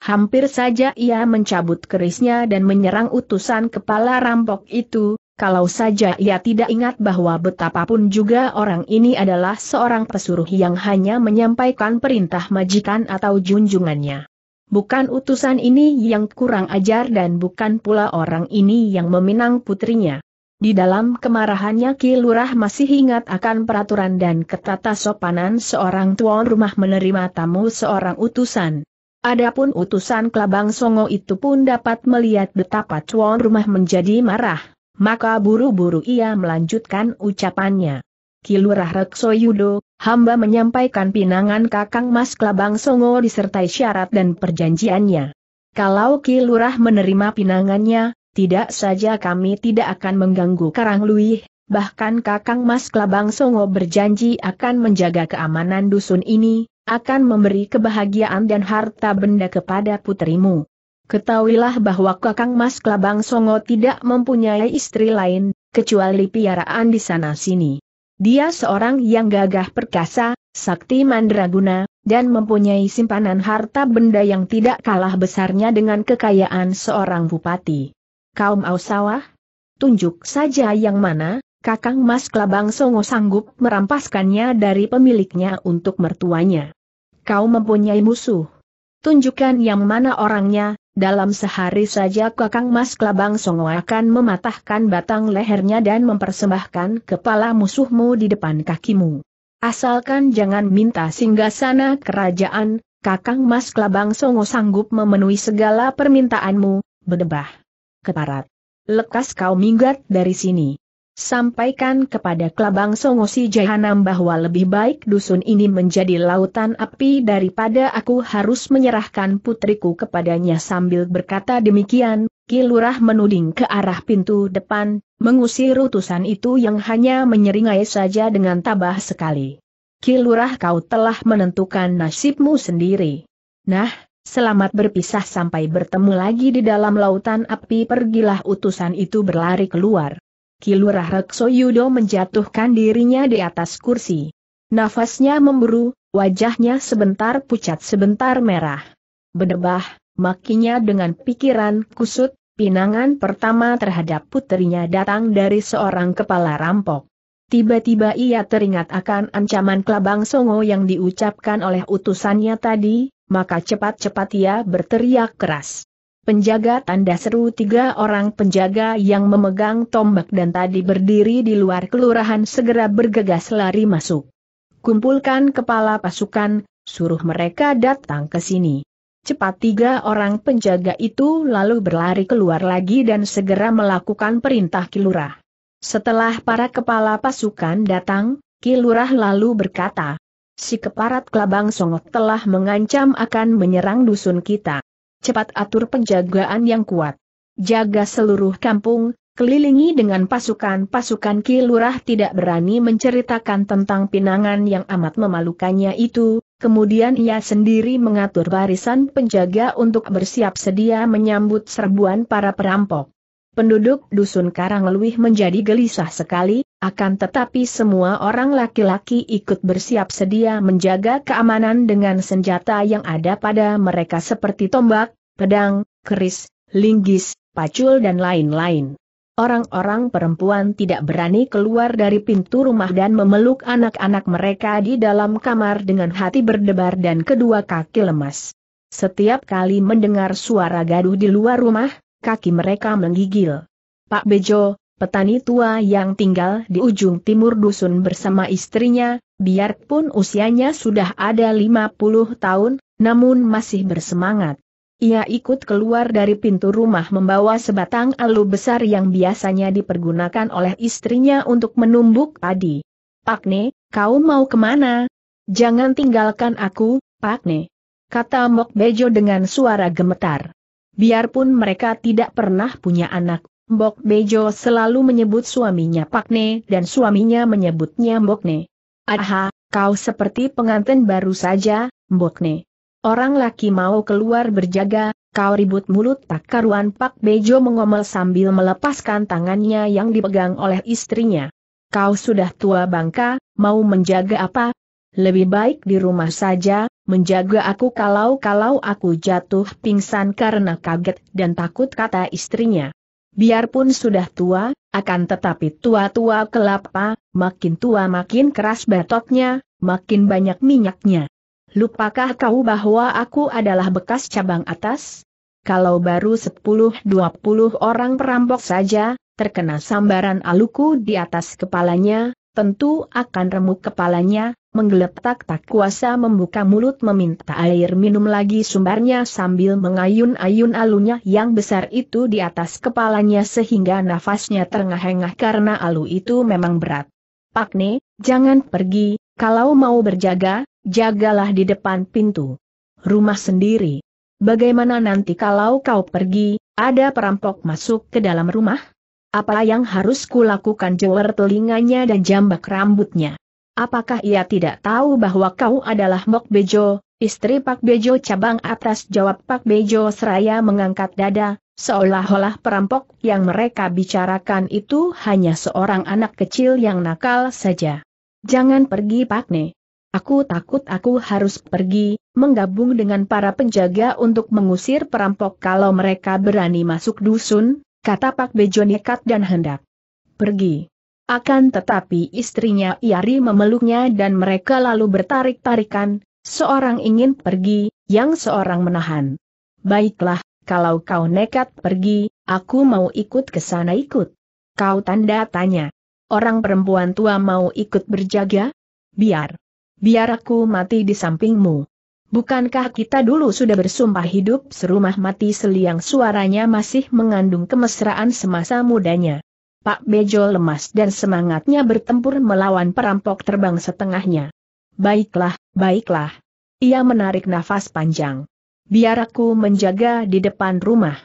Hampir saja ia mencabut kerisnya dan menyerang utusan kepala rampok itu, kalau saja ia tidak ingat bahwa betapapun juga orang ini adalah seorang pesuruh yang hanya menyampaikan perintah majikan atau junjungannya. Bukan utusan ini yang kurang ajar dan bukan pula orang ini yang meminang putrinya. Di dalam kemarahannya Ki Lurah masih ingat akan peraturan dan ketata sopanan seorang tuan rumah menerima tamu seorang utusan. Adapun utusan Kelabang Songo itu pun dapat melihat betapa tuan rumah menjadi marah maka buru-buru ia melanjutkan ucapannya. Kilurah Rekso Yudo, hamba menyampaikan pinangan Kakang Mas Klabang Songo disertai syarat dan perjanjiannya. Kalau Kilurah menerima pinangannya, tidak saja kami tidak akan mengganggu Karang Luih, bahkan Kakang Mas Klabang Songo berjanji akan menjaga keamanan dusun ini, akan memberi kebahagiaan dan harta benda kepada putrimu. Ketahuilah bahwa Kakang Mas Klabang Songo tidak mempunyai istri lain, kecuali piaraan di sana-sini. Dia seorang yang gagah perkasa, sakti mandraguna, dan mempunyai simpanan harta benda yang tidak kalah besarnya dengan kekayaan seorang bupati. Kaum Ausawah? Tunjuk saja yang mana, Kakang Mas Klabang Songo sanggup merampaskannya dari pemiliknya untuk mertuanya. Kau mempunyai musuh. Tunjukkan yang mana orangnya, dalam sehari saja Kakang Mas Klabang Songo akan mematahkan batang lehernya dan mempersembahkan kepala musuhmu di depan kakimu. Asalkan jangan minta singgasana kerajaan, Kakang Mas Klabang Songo sanggup memenuhi segala permintaanmu, bedebah. Keparat. Lekas kau minggat dari sini. Sampaikan kepada Kelabang Songosi Jahanam bahwa lebih baik dusun ini menjadi lautan api daripada aku harus menyerahkan putriku kepadanya sambil berkata demikian, Kilurah menuding ke arah pintu depan, mengusir utusan itu yang hanya menyeringai saja dengan tabah sekali. Kilurah kau telah menentukan nasibmu sendiri. Nah, Selamat berpisah sampai bertemu lagi di dalam lautan api pergilah utusan itu berlari keluar. Kilurah Rekso Yudo menjatuhkan dirinya di atas kursi. Nafasnya memburu, wajahnya sebentar pucat sebentar merah. Berdebah, makinya dengan pikiran kusut, pinangan pertama terhadap putrinya datang dari seorang kepala rampok. Tiba-tiba ia teringat akan ancaman Kelabang Songo yang diucapkan oleh utusannya tadi, maka cepat-cepat ia berteriak keras. Penjaga tanda seru tiga orang penjaga yang memegang tombak dan tadi berdiri di luar kelurahan segera bergegas lari masuk. Kumpulkan kepala pasukan, suruh mereka datang ke sini. Cepat tiga orang penjaga itu lalu berlari keluar lagi dan segera melakukan perintah kilurah. Setelah para kepala pasukan datang, kilurah lalu berkata, si keparat kelabang songok telah mengancam akan menyerang dusun kita cepat atur penjagaan yang kuat. Jaga seluruh kampung, kelilingi dengan pasukan-pasukan kilurah tidak berani menceritakan tentang pinangan yang amat memalukannya itu, kemudian ia sendiri mengatur barisan penjaga untuk bersiap sedia menyambut serbuan para perampok. Penduduk dusun Karangluih menjadi gelisah sekali, akan tetapi semua orang laki-laki ikut bersiap sedia menjaga keamanan dengan senjata yang ada pada mereka seperti tombak, pedang, keris, linggis, pacul dan lain-lain. Orang-orang perempuan tidak berani keluar dari pintu rumah dan memeluk anak-anak mereka di dalam kamar dengan hati berdebar dan kedua kaki lemas. Setiap kali mendengar suara gaduh di luar rumah, kaki mereka menggigil. Pak Bejo, petani tua yang tinggal di ujung timur dusun bersama istrinya, biarpun usianya sudah ada 50 tahun, namun masih bersemangat. Ia ikut keluar dari pintu rumah membawa sebatang alu besar yang biasanya dipergunakan oleh istrinya untuk menumbuk padi. Pakne, kau mau kemana? Jangan tinggalkan aku, Pakne. Kata Mok Bejo dengan suara gemetar. Biarpun mereka tidak pernah punya anak, Mbok Bejo selalu menyebut suaminya Pakne dan suaminya menyebutnya Mbokne. Aha, kau seperti pengantin baru saja, Mbokne. Orang laki mau keluar berjaga, kau ribut mulut tak karuan Pak Bejo mengomel sambil melepaskan tangannya yang dipegang oleh istrinya. Kau sudah tua bangka, mau menjaga apa? Lebih baik di rumah saja, menjaga aku kalau-kalau aku jatuh pingsan karena kaget dan takut kata istrinya. Biarpun sudah tua, akan tetapi tua-tua kelapa, makin tua makin keras batoknya, makin banyak minyaknya. Lupakah kau bahwa aku adalah bekas cabang atas? Kalau baru 10-20 orang perampok saja, terkena sambaran aluku di atas kepalanya, tentu akan remuk kepalanya, Menggeletak-tak kuasa membuka mulut meminta air minum lagi sumbarnya sambil mengayun-ayun alunya yang besar itu di atas kepalanya sehingga nafasnya terengah-engah karena alu itu memang berat. Pakne, jangan pergi, kalau mau berjaga, jagalah di depan pintu. Rumah sendiri. Bagaimana nanti kalau kau pergi, ada perampok masuk ke dalam rumah? Apa yang harus kulakukan jewer telinganya dan jambak rambutnya? Apakah ia tidak tahu bahwa kau adalah Mok Bejo, istri Pak Bejo cabang atas jawab Pak Bejo seraya mengangkat dada, seolah-olah perampok yang mereka bicarakan itu hanya seorang anak kecil yang nakal saja. Jangan pergi Pak Ne. Aku takut aku harus pergi, menggabung dengan para penjaga untuk mengusir perampok kalau mereka berani masuk dusun, kata Pak Bejo nekat dan hendak pergi. Akan tetapi istrinya Iari memeluknya dan mereka lalu bertarik-tarikan, seorang ingin pergi, yang seorang menahan. Baiklah, kalau kau nekat pergi, aku mau ikut ke sana ikut. Kau tanda tanya. Orang perempuan tua mau ikut berjaga? Biar. Biar aku mati di sampingmu. Bukankah kita dulu sudah bersumpah hidup serumah mati seliang suaranya masih mengandung kemesraan semasa mudanya. Pak Bejo lemas dan semangatnya bertempur melawan perampok terbang setengahnya. Baiklah, baiklah. Ia menarik nafas panjang. Biar aku menjaga di depan rumah.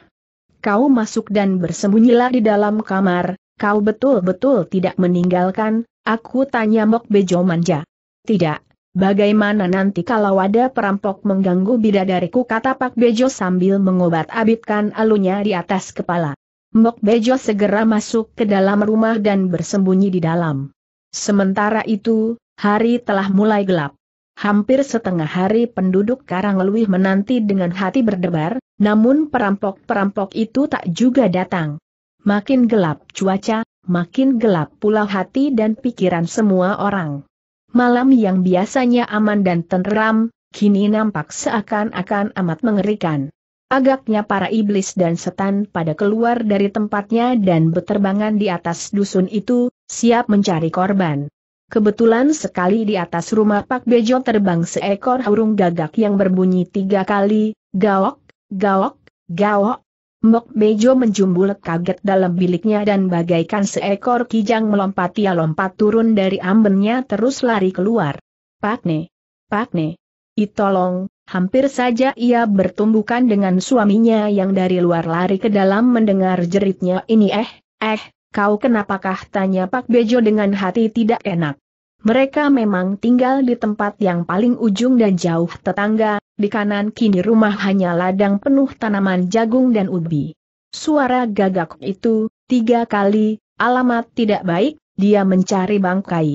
Kau masuk dan bersembunyilah di dalam kamar, kau betul-betul tidak meninggalkan, aku tanya Mok Bejo manja. Tidak, Bagaimana nanti kalau ada perampok mengganggu bidadariku kata Pak Bejo sambil mengobat-abitkan alunya di atas kepala. Mok Bejo segera masuk ke dalam rumah dan bersembunyi di dalam. Sementara itu, hari telah mulai gelap. Hampir setengah hari penduduk Karanglewi menanti dengan hati berdebar, namun perampok-perampok itu tak juga datang. Makin gelap cuaca, makin gelap pula hati dan pikiran semua orang. Malam yang biasanya aman dan tenteram, kini nampak seakan-akan amat mengerikan. Agaknya para iblis dan setan pada keluar dari tempatnya dan beterbangan di atas dusun itu, siap mencari korban. Kebetulan sekali di atas rumah Pak Bejo terbang seekor hurung gagak yang berbunyi tiga kali, gawok, gawok, gawok. Mok Bejo menjumbul kaget dalam biliknya dan bagaikan seekor kijang melompat ia ya lompat turun dari ambennya terus lari keluar. Pak Pakne, Pakne, itolong, hampir saja ia bertumbukan dengan suaminya yang dari luar lari ke dalam mendengar jeritnya ini eh, eh, kau kenapakah tanya Pak Bejo dengan hati tidak enak. Mereka memang tinggal di tempat yang paling ujung dan jauh tetangga, di kanan kini rumah hanya ladang penuh tanaman jagung dan ubi. Suara gagak itu, tiga kali, alamat tidak baik, dia mencari bangkai.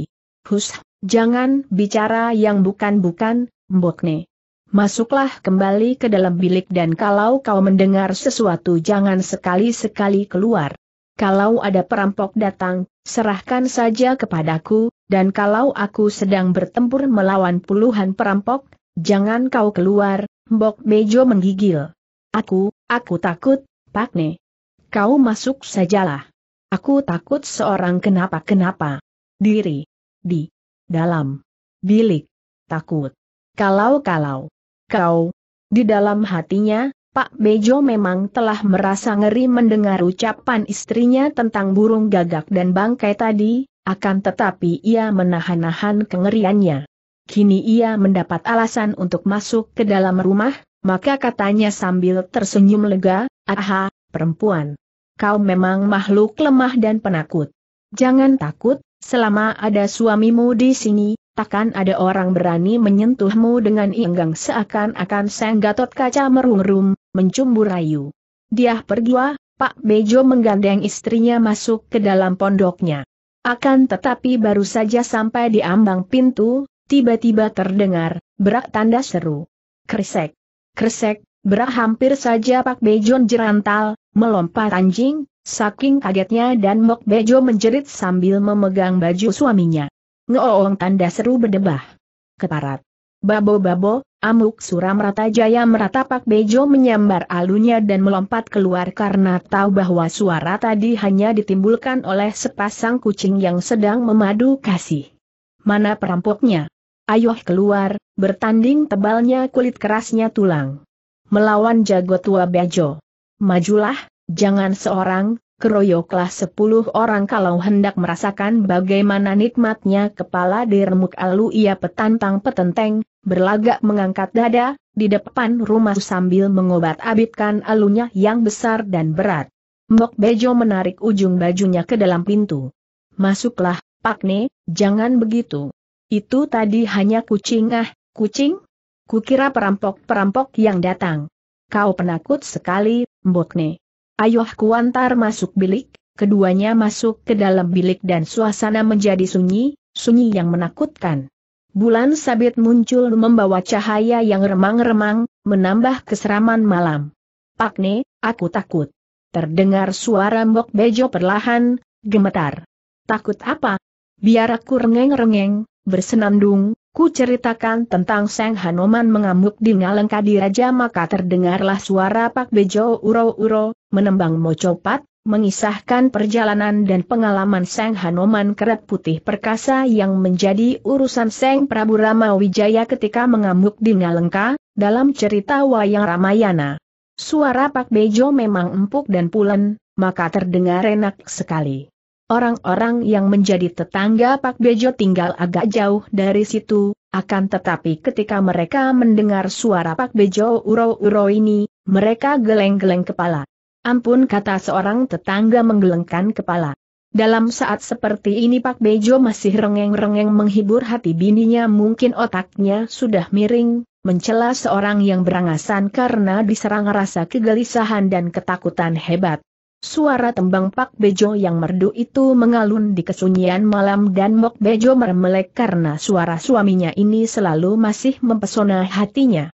Hus, jangan bicara yang bukan-bukan, mbokne. Masuklah kembali ke dalam bilik dan kalau kau mendengar sesuatu jangan sekali-sekali keluar. Kalau ada perampok datang, serahkan saja kepadaku, dan kalau aku sedang bertempur melawan puluhan perampok, jangan kau keluar, Mbok Bejo menggigil. Aku, aku takut, Pakne. Kau masuk sajalah. Aku takut seorang kenapa-kenapa. Diri. Di. Dalam. Bilik. Takut. Kalau-kalau kau. Di dalam hatinya, Pak Bejo memang telah merasa ngeri mendengar ucapan istrinya tentang burung gagak dan bangkai tadi, akan tetapi ia menahan-nahan kengeriannya. Kini ia mendapat alasan untuk masuk ke dalam rumah, maka katanya sambil tersenyum lega, aha, perempuan. Kau memang makhluk lemah dan penakut. Jangan takut, selama ada suamimu di sini, takkan ada orang berani menyentuhmu dengan inggang seakan-akan Seng Gatot Kaca merungrum, mencumbu rayu. Dia wah, Pak Bejo menggandeng istrinya masuk ke dalam pondoknya. Akan tetapi baru saja sampai di ambang pintu, tiba-tiba terdengar, berak tanda seru. Kresek. Kresek, berak hampir saja Pak Bejo jerantal, melompat anjing, saking kagetnya dan Mok Bejo menjerit sambil memegang baju suaminya. Ngoong tanda seru berdebah. Keparat. Babo-babo, amuk suram rata jaya Pak bejo menyambar alunya dan melompat keluar karena tahu bahwa suara tadi hanya ditimbulkan oleh sepasang kucing yang sedang memadu kasih. Mana perampoknya? Ayoh keluar, bertanding tebalnya kulit kerasnya tulang. Melawan jago tua bejo. Majulah, jangan seorang, keroyoklah sepuluh orang kalau hendak merasakan bagaimana nikmatnya kepala diremuk alu ia petantang petenteng, berlagak mengangkat dada, di depan rumah sambil mengobat abitkan alunya yang besar dan berat. Mbok Bejo menarik ujung bajunya ke dalam pintu. Masuklah, Pak Ne, jangan begitu. Itu tadi hanya kucing ah, kucing? Kukira perampok-perampok yang datang. Kau penakut sekali, Mbok Ne. Ayuh kuantar masuk bilik, keduanya masuk ke dalam bilik dan suasana menjadi sunyi, sunyi yang menakutkan. Bulan sabit muncul membawa cahaya yang remang-remang, menambah keseraman malam. Pakne, aku takut. Terdengar suara Mbok Bejo perlahan, gemetar. Takut apa? Biar aku rengeng-rengeng, bersenandung, ku ceritakan tentang Seng Hanoman mengamuk di di Raja maka terdengarlah suara Pak Bejo uro-uro, menembang mocopat, mengisahkan perjalanan dan pengalaman Seng Hanoman Keret Putih Perkasa yang menjadi urusan Seng Prabu Rama Wijaya ketika mengamuk di Ngalengka, dalam cerita wayang Ramayana. Suara Pak Bejo memang empuk dan pulen, maka terdengar enak sekali. Orang-orang yang menjadi tetangga Pak Bejo tinggal agak jauh dari situ, akan tetapi ketika mereka mendengar suara Pak Bejo uro-uro ini, mereka geleng-geleng kepala. Ampun kata seorang tetangga menggelengkan kepala. Dalam saat seperti ini Pak Bejo masih rengeng-rengeng menghibur hati bininya mungkin otaknya sudah miring, mencela seorang yang berangasan karena diserang rasa kegelisahan dan ketakutan hebat. Suara tembang Pak Bejo yang merdu itu mengalun di kesunyian malam dan Mok Bejo meremelek karena suara suaminya ini selalu masih mempesona hatinya.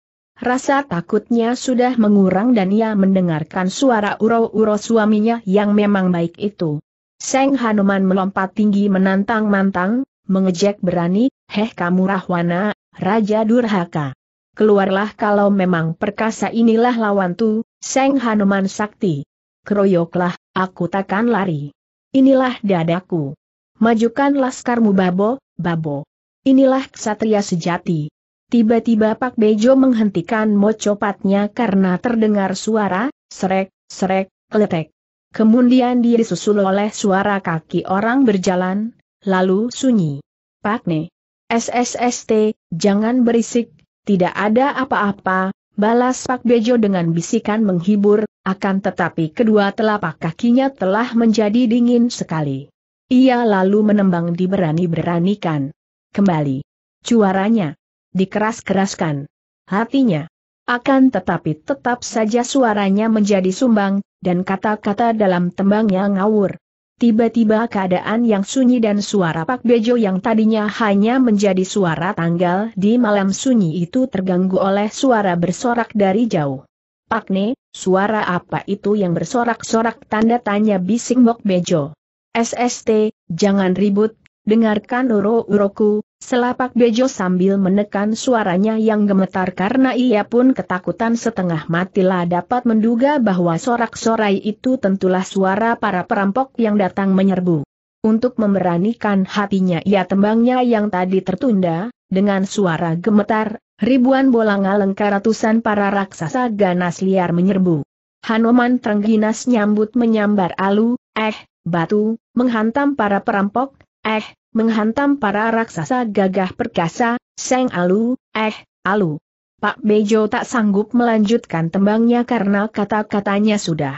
Rasa takutnya sudah mengurang dan ia mendengarkan suara uro-uro suaminya yang memang baik itu. Seng Hanuman melompat tinggi menantang-mantang, mengejek berani, Heh kamu Rahwana, Raja Durhaka. Keluarlah kalau memang perkasa inilah lawan tu, Seng Hanuman Sakti. Keroyoklah, aku takkan lari. Inilah dadaku. Majukan laskarmu babo, babo. Inilah ksatria sejati. Tiba-tiba Pak Bejo menghentikan mocopatnya karena terdengar suara, srek, srek, letek. Kemudian dia disusul oleh suara kaki orang berjalan, lalu sunyi. Pak Ne. SSST, jangan berisik, tidak ada apa-apa, balas Pak Bejo dengan bisikan menghibur, akan tetapi kedua telapak kakinya telah menjadi dingin sekali. Ia lalu menembang diberani-beranikan. Kembali. Cuaranya dikeras-keraskan hatinya. Akan tetapi tetap saja suaranya menjadi sumbang, dan kata-kata dalam tembangnya ngawur. Tiba-tiba keadaan yang sunyi dan suara Pak Bejo yang tadinya hanya menjadi suara tanggal di malam sunyi itu terganggu oleh suara bersorak dari jauh. Pak Ne, suara apa itu yang bersorak-sorak tanda tanya bising Mok Bejo. SST, jangan ribut, Dengarkan uro-uroku, selapak bejo sambil menekan suaranya yang gemetar karena ia pun ketakutan setengah matilah dapat menduga bahwa sorak-sorai itu tentulah suara para perampok yang datang menyerbu. Untuk memberanikan hatinya ia tembangnya yang tadi tertunda, dengan suara gemetar, ribuan bolang alengka ratusan para raksasa ganas liar menyerbu. Hanoman Trengginas nyambut menyambar alu, eh, batu, menghantam para perampok, eh, menghantam para raksasa gagah perkasa, Seng Alu, eh, Alu. Pak Bejo tak sanggup melanjutkan tembangnya karena kata-katanya sudah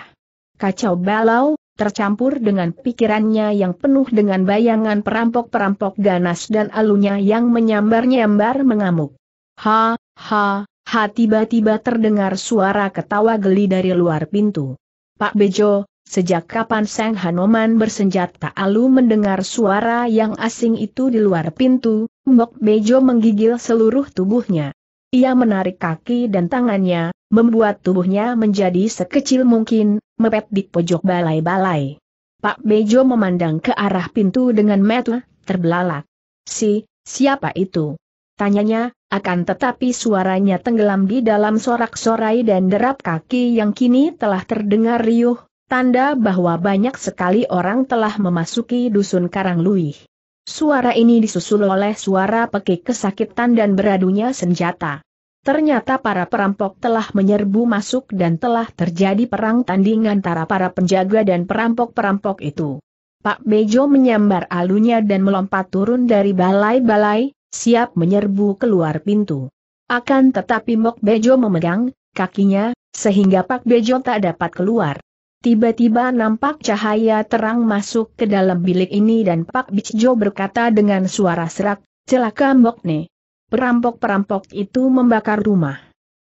kacau balau, tercampur dengan pikirannya yang penuh dengan bayangan perampok-perampok ganas dan alunya yang menyambar-nyambar mengamuk. Ha, ha, ha tiba-tiba terdengar suara ketawa geli dari luar pintu. Pak Bejo, Sejak kapan Sang Hanoman bersenjata alu mendengar suara yang asing itu di luar pintu, Mok Bejo menggigil seluruh tubuhnya. Ia menarik kaki dan tangannya, membuat tubuhnya menjadi sekecil mungkin, mepet di pojok balai-balai. Pak Bejo memandang ke arah pintu dengan mata terbelalak. Si, siapa itu? Tanyanya, akan tetapi suaranya tenggelam di dalam sorak-sorai dan derap kaki yang kini telah terdengar riuh, Tanda bahwa banyak sekali orang telah memasuki dusun Karangluih. Suara ini disusul oleh suara pekik kesakitan dan beradunya senjata. Ternyata para perampok telah menyerbu masuk dan telah terjadi perang tanding antara para penjaga dan perampok-perampok itu. Pak Bejo menyambar alunya dan melompat turun dari balai-balai, siap menyerbu keluar pintu. Akan tetapi Mok Bejo memegang kakinya, sehingga Pak Bejo tak dapat keluar. Tiba-tiba nampak cahaya terang masuk ke dalam bilik ini dan Pak Bicjo berkata dengan suara serak, celaka Mbok ne, Perampok-perampok itu membakar rumah.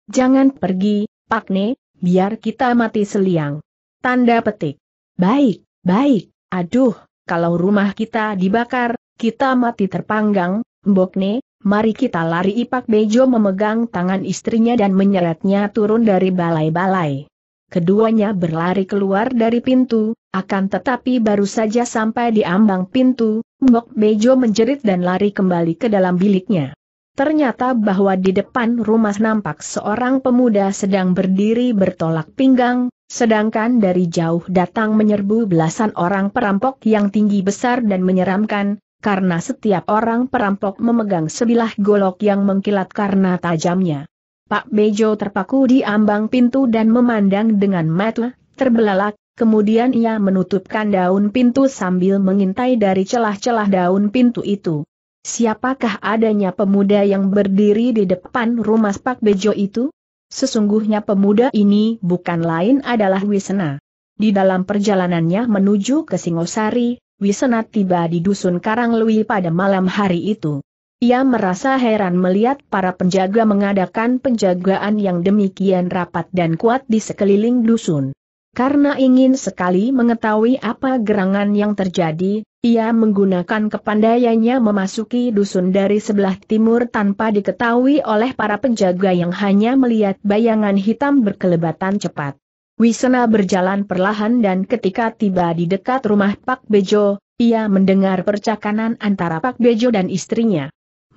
Jangan pergi, Pak Ne, biar kita mati seliang. Tanda petik. Baik, baik, aduh, kalau rumah kita dibakar, kita mati terpanggang, Mbok ne, mari kita lari Pak Bejo memegang tangan istrinya dan menyeretnya turun dari balai-balai. Keduanya berlari keluar dari pintu, akan tetapi baru saja sampai di ambang pintu, Ngok Bejo menjerit dan lari kembali ke dalam biliknya. Ternyata bahwa di depan rumah nampak seorang pemuda sedang berdiri bertolak pinggang, sedangkan dari jauh datang menyerbu belasan orang perampok yang tinggi besar dan menyeramkan, karena setiap orang perampok memegang sebilah golok yang mengkilat karena tajamnya. Pak Bejo terpaku di ambang pintu dan memandang dengan mata, terbelalak, kemudian ia menutupkan daun pintu sambil mengintai dari celah-celah daun pintu itu. Siapakah adanya pemuda yang berdiri di depan rumah Pak Bejo itu? Sesungguhnya pemuda ini bukan lain adalah Wisena. Di dalam perjalanannya menuju ke Singosari, Wisena tiba di Dusun Karanglui pada malam hari itu. Ia merasa heran melihat para penjaga mengadakan penjagaan yang demikian rapat dan kuat di sekeliling dusun. Karena ingin sekali mengetahui apa gerangan yang terjadi, ia menggunakan kepandaiannya memasuki dusun dari sebelah timur tanpa diketahui oleh para penjaga yang hanya melihat bayangan hitam berkelebatan cepat. Wisena berjalan perlahan dan ketika tiba di dekat rumah Pak Bejo, ia mendengar percakapan antara Pak Bejo dan istrinya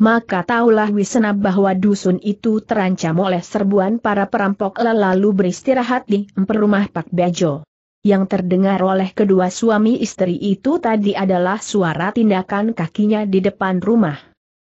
maka taulah Wisena bahwa dusun itu terancam oleh serbuan para perampok lalu beristirahat di rumah Pak Bejo. Yang terdengar oleh kedua suami istri itu tadi adalah suara tindakan kakinya di depan rumah.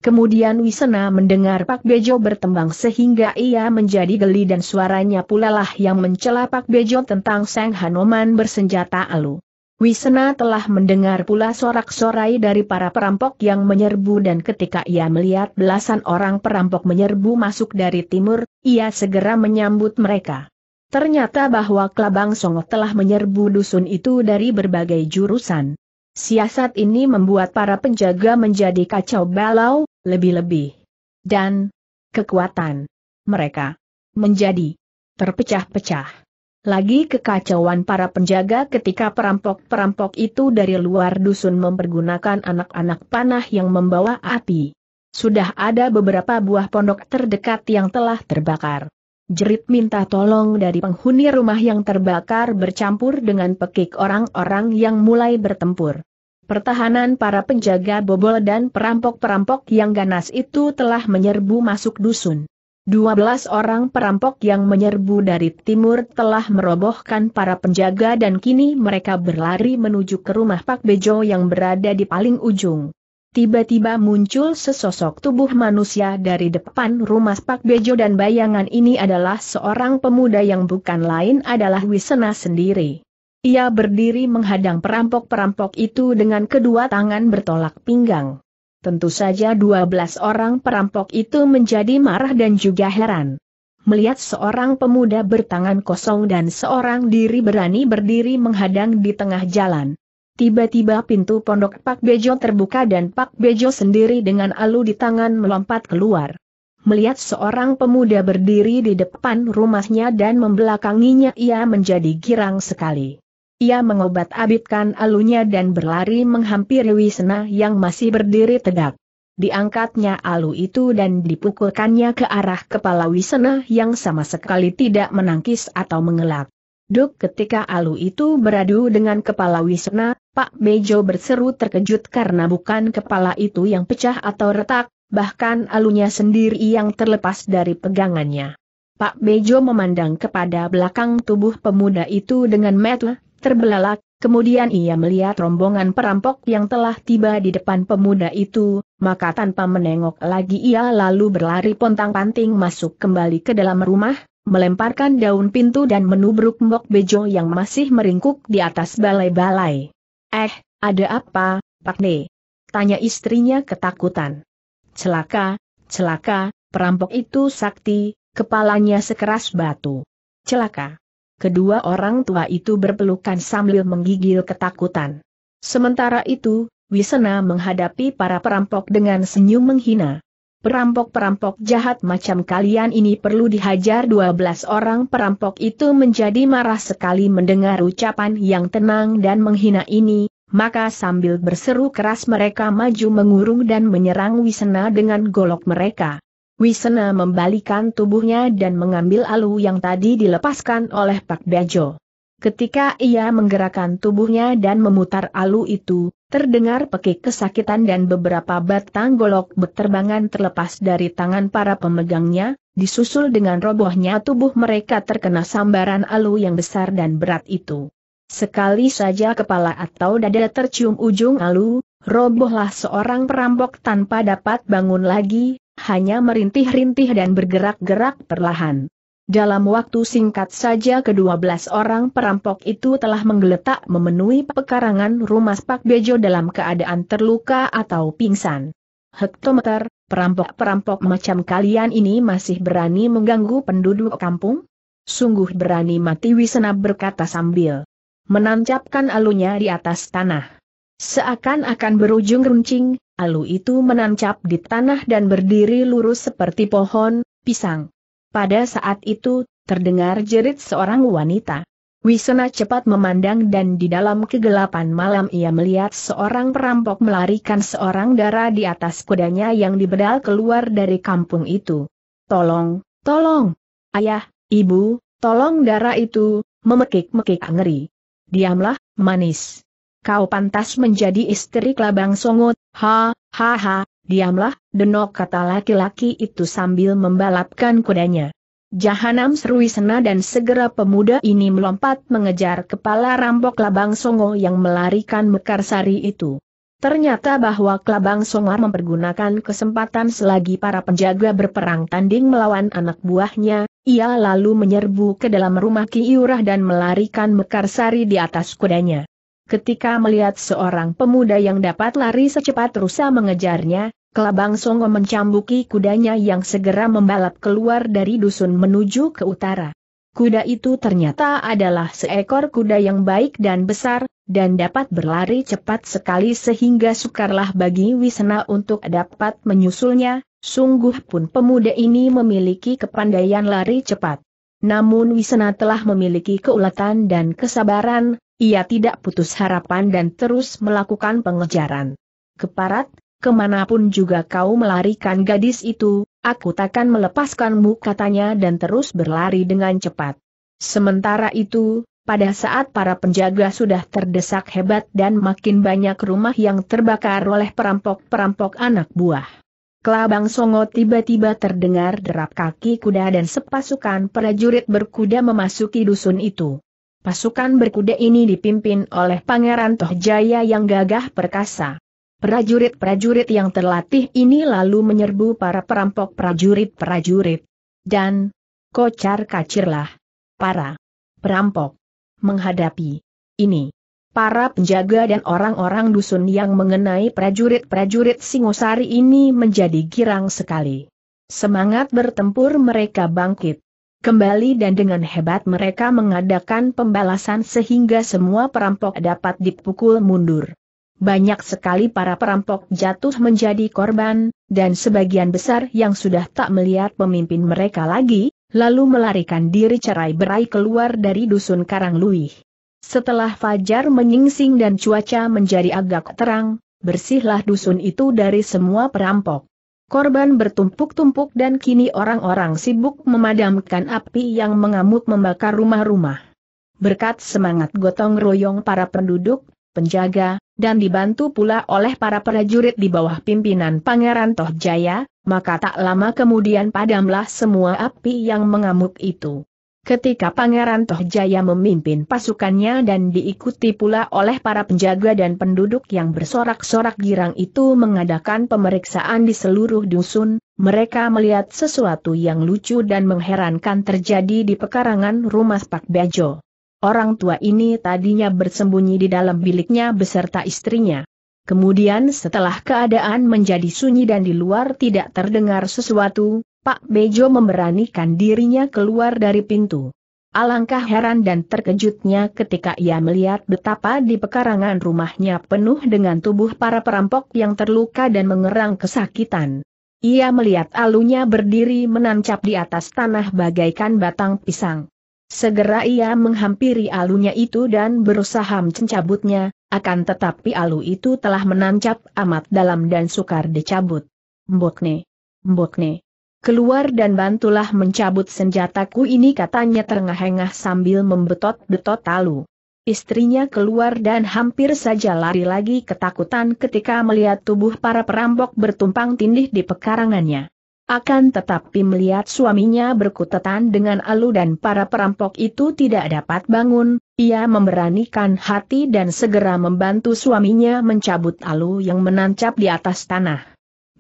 Kemudian Wisena mendengar Pak Bejo bertembang sehingga ia menjadi geli dan suaranya pula lah yang mencela Pak Bejo tentang Sang Hanoman bersenjata alu. Wisena telah mendengar pula sorak-sorai dari para perampok yang menyerbu dan ketika ia melihat belasan orang perampok menyerbu masuk dari timur, ia segera menyambut mereka. Ternyata bahwa Kelabang Songo telah menyerbu dusun itu dari berbagai jurusan. Siasat ini membuat para penjaga menjadi kacau balau, lebih-lebih. Dan kekuatan mereka menjadi terpecah-pecah. Lagi kekacauan para penjaga ketika perampok-perampok itu dari luar dusun mempergunakan anak-anak panah yang membawa api. Sudah ada beberapa buah pondok terdekat yang telah terbakar. Jerit minta tolong dari penghuni rumah yang terbakar bercampur dengan pekik orang-orang yang mulai bertempur. Pertahanan para penjaga bobol dan perampok-perampok yang ganas itu telah menyerbu masuk dusun. 12 orang perampok yang menyerbu dari timur telah merobohkan para penjaga dan kini mereka berlari menuju ke rumah Pak Bejo yang berada di paling ujung. Tiba-tiba muncul sesosok tubuh manusia dari depan rumah Pak Bejo dan bayangan ini adalah seorang pemuda yang bukan lain adalah Wisena sendiri. Ia berdiri menghadang perampok-perampok itu dengan kedua tangan bertolak pinggang. Tentu saja 12 orang perampok itu menjadi marah dan juga heran. Melihat seorang pemuda bertangan kosong dan seorang diri berani berdiri menghadang di tengah jalan. Tiba-tiba pintu pondok Pak Bejo terbuka dan Pak Bejo sendiri dengan alu di tangan melompat keluar. Melihat seorang pemuda berdiri di depan rumahnya dan membelakanginya ia menjadi girang sekali. Ia mengobat-abitkan alunya dan berlari menghampiri Wisna yang masih berdiri tegak. Diangkatnya alu itu dan dipukulkannya ke arah kepala Wisna yang sama sekali tidak menangkis atau mengelak. Duk ketika alu itu beradu dengan kepala Wisna, Pak Bejo berseru terkejut karena bukan kepala itu yang pecah atau retak, bahkan alunya sendiri yang terlepas dari pegangannya. Pak Bejo memandang kepada belakang tubuh pemuda itu dengan mata terbelalak, kemudian ia melihat rombongan perampok yang telah tiba di depan pemuda itu, maka tanpa menengok lagi ia lalu berlari pontang-panting masuk kembali ke dalam rumah, melemparkan daun pintu dan menubruk Mbok Bejo yang masih meringkuk di atas balai-balai. Eh, ada apa, Pak Ne? Tanya istrinya ketakutan. Celaka, celaka, perampok itu sakti, kepalanya sekeras batu. Celaka kedua orang tua itu berpelukan sambil menggigil ketakutan. Sementara itu, Wisena menghadapi para perampok dengan senyum menghina. Perampok-perampok jahat macam kalian ini perlu dihajar 12 orang perampok itu menjadi marah sekali mendengar ucapan yang tenang dan menghina ini, maka sambil berseru keras mereka maju mengurung dan menyerang Wisena dengan golok mereka. Wisena membalikan tubuhnya dan mengambil alu yang tadi dilepaskan oleh Pak Bejo. Ketika ia menggerakkan tubuhnya dan memutar alu itu, terdengar pekik kesakitan dan beberapa batang golok beterbangan terlepas dari tangan para pemegangnya, disusul dengan robohnya tubuh mereka terkena sambaran alu yang besar dan berat itu. Sekali saja kepala atau dada tercium ujung alu, robohlah seorang perampok tanpa dapat bangun lagi, hanya merintih-rintih dan bergerak-gerak perlahan. Dalam waktu singkat saja kedua belas orang perampok itu telah menggeletak memenuhi pekarangan rumah Pak Bejo dalam keadaan terluka atau pingsan. Hektometer, perampok-perampok macam kalian ini masih berani mengganggu penduduk kampung? Sungguh berani mati Wisena berkata sambil menancapkan alunya di atas tanah. Seakan-akan berujung runcing, Alu itu menancap di tanah dan berdiri lurus seperti pohon, pisang. Pada saat itu, terdengar jerit seorang wanita. Wisena cepat memandang dan di dalam kegelapan malam ia melihat seorang perampok melarikan seorang darah di atas kudanya yang dibedal keluar dari kampung itu. Tolong, tolong! Ayah, ibu, tolong darah itu, memekik-mekik ngeri. Diamlah, manis kau pantas menjadi istri Kelabang Songo, ha, ha ha, diamlah, denok kata laki-laki itu sambil membalapkan kudanya. Jahanam sena dan segera pemuda ini melompat mengejar kepala rampok Klabang Songo yang melarikan Mekarsari itu. Ternyata bahwa Kelabang Songo mempergunakan kesempatan selagi para penjaga berperang tanding melawan anak buahnya, ia lalu menyerbu ke dalam rumah Ki Iurah dan melarikan Mekarsari di atas kudanya. Ketika melihat seorang pemuda yang dapat lari secepat rusa mengejarnya, Kelabang Songo mencambuki kudanya yang segera membalap keluar dari dusun menuju ke utara. Kuda itu ternyata adalah seekor kuda yang baik dan besar, dan dapat berlari cepat sekali sehingga sukarlah bagi Wisna untuk dapat menyusulnya, sungguh pun pemuda ini memiliki kepandaian lari cepat. Namun Wisena telah memiliki keuletan dan kesabaran, ia tidak putus harapan dan terus melakukan pengejaran. Keparat, kemanapun juga kau melarikan gadis itu, aku takkan melepaskanmu katanya dan terus berlari dengan cepat. Sementara itu, pada saat para penjaga sudah terdesak hebat dan makin banyak rumah yang terbakar oleh perampok-perampok anak buah. Kelabang Songo tiba-tiba terdengar derap kaki kuda dan sepasukan prajurit berkuda memasuki dusun itu. Pasukan berkuda ini dipimpin oleh Pangeran Tohjaya yang gagah perkasa. Prajurit-prajurit yang terlatih ini lalu menyerbu para perampok prajurit-prajurit. Dan, kocar kacirlah. Para perampok menghadapi ini. Para penjaga dan orang-orang dusun yang mengenai prajurit-prajurit Singosari ini menjadi girang sekali. Semangat bertempur mereka bangkit. Kembali dan dengan hebat mereka mengadakan pembalasan sehingga semua perampok dapat dipukul mundur. Banyak sekali para perampok jatuh menjadi korban, dan sebagian besar yang sudah tak melihat pemimpin mereka lagi, lalu melarikan diri cerai berai keluar dari dusun Karangluih. Setelah fajar menyingsing dan cuaca menjadi agak terang, bersihlah dusun itu dari semua perampok. Korban bertumpuk-tumpuk dan kini orang-orang sibuk memadamkan api yang mengamuk membakar rumah-rumah. Berkat semangat gotong royong para penduduk, penjaga, dan dibantu pula oleh para prajurit di bawah pimpinan Pangeran Tohjaya, maka tak lama kemudian padamlah semua api yang mengamuk itu. Ketika Pangeran Tohjaya memimpin pasukannya dan diikuti pula oleh para penjaga dan penduduk yang bersorak-sorak girang itu mengadakan pemeriksaan di seluruh dusun, mereka melihat sesuatu yang lucu dan mengherankan terjadi di pekarangan rumah Pak Bejo. Orang tua ini tadinya bersembunyi di dalam biliknya beserta istrinya. Kemudian setelah keadaan menjadi sunyi dan di luar tidak terdengar sesuatu, Pak Bejo memberanikan dirinya keluar dari pintu. Alangkah heran dan terkejutnya ketika ia melihat betapa di pekarangan rumahnya penuh dengan tubuh para perampok yang terluka dan mengerang kesakitan. Ia melihat alunya berdiri menancap di atas tanah bagaikan batang pisang. Segera ia menghampiri alunya itu dan berusaha mencabutnya, akan tetapi alu itu telah menancap amat dalam dan sukar dicabut. Mbokne. Mbokne. Keluar dan bantulah mencabut senjataku ini katanya terengah-engah sambil membetot-betot talu. Istrinya keluar dan hampir saja lari lagi ketakutan ketika melihat tubuh para perampok bertumpang tindih di pekarangannya. Akan tetapi melihat suaminya berkutatan dengan alu dan para perampok itu tidak dapat bangun, ia memberanikan hati dan segera membantu suaminya mencabut alu yang menancap di atas tanah.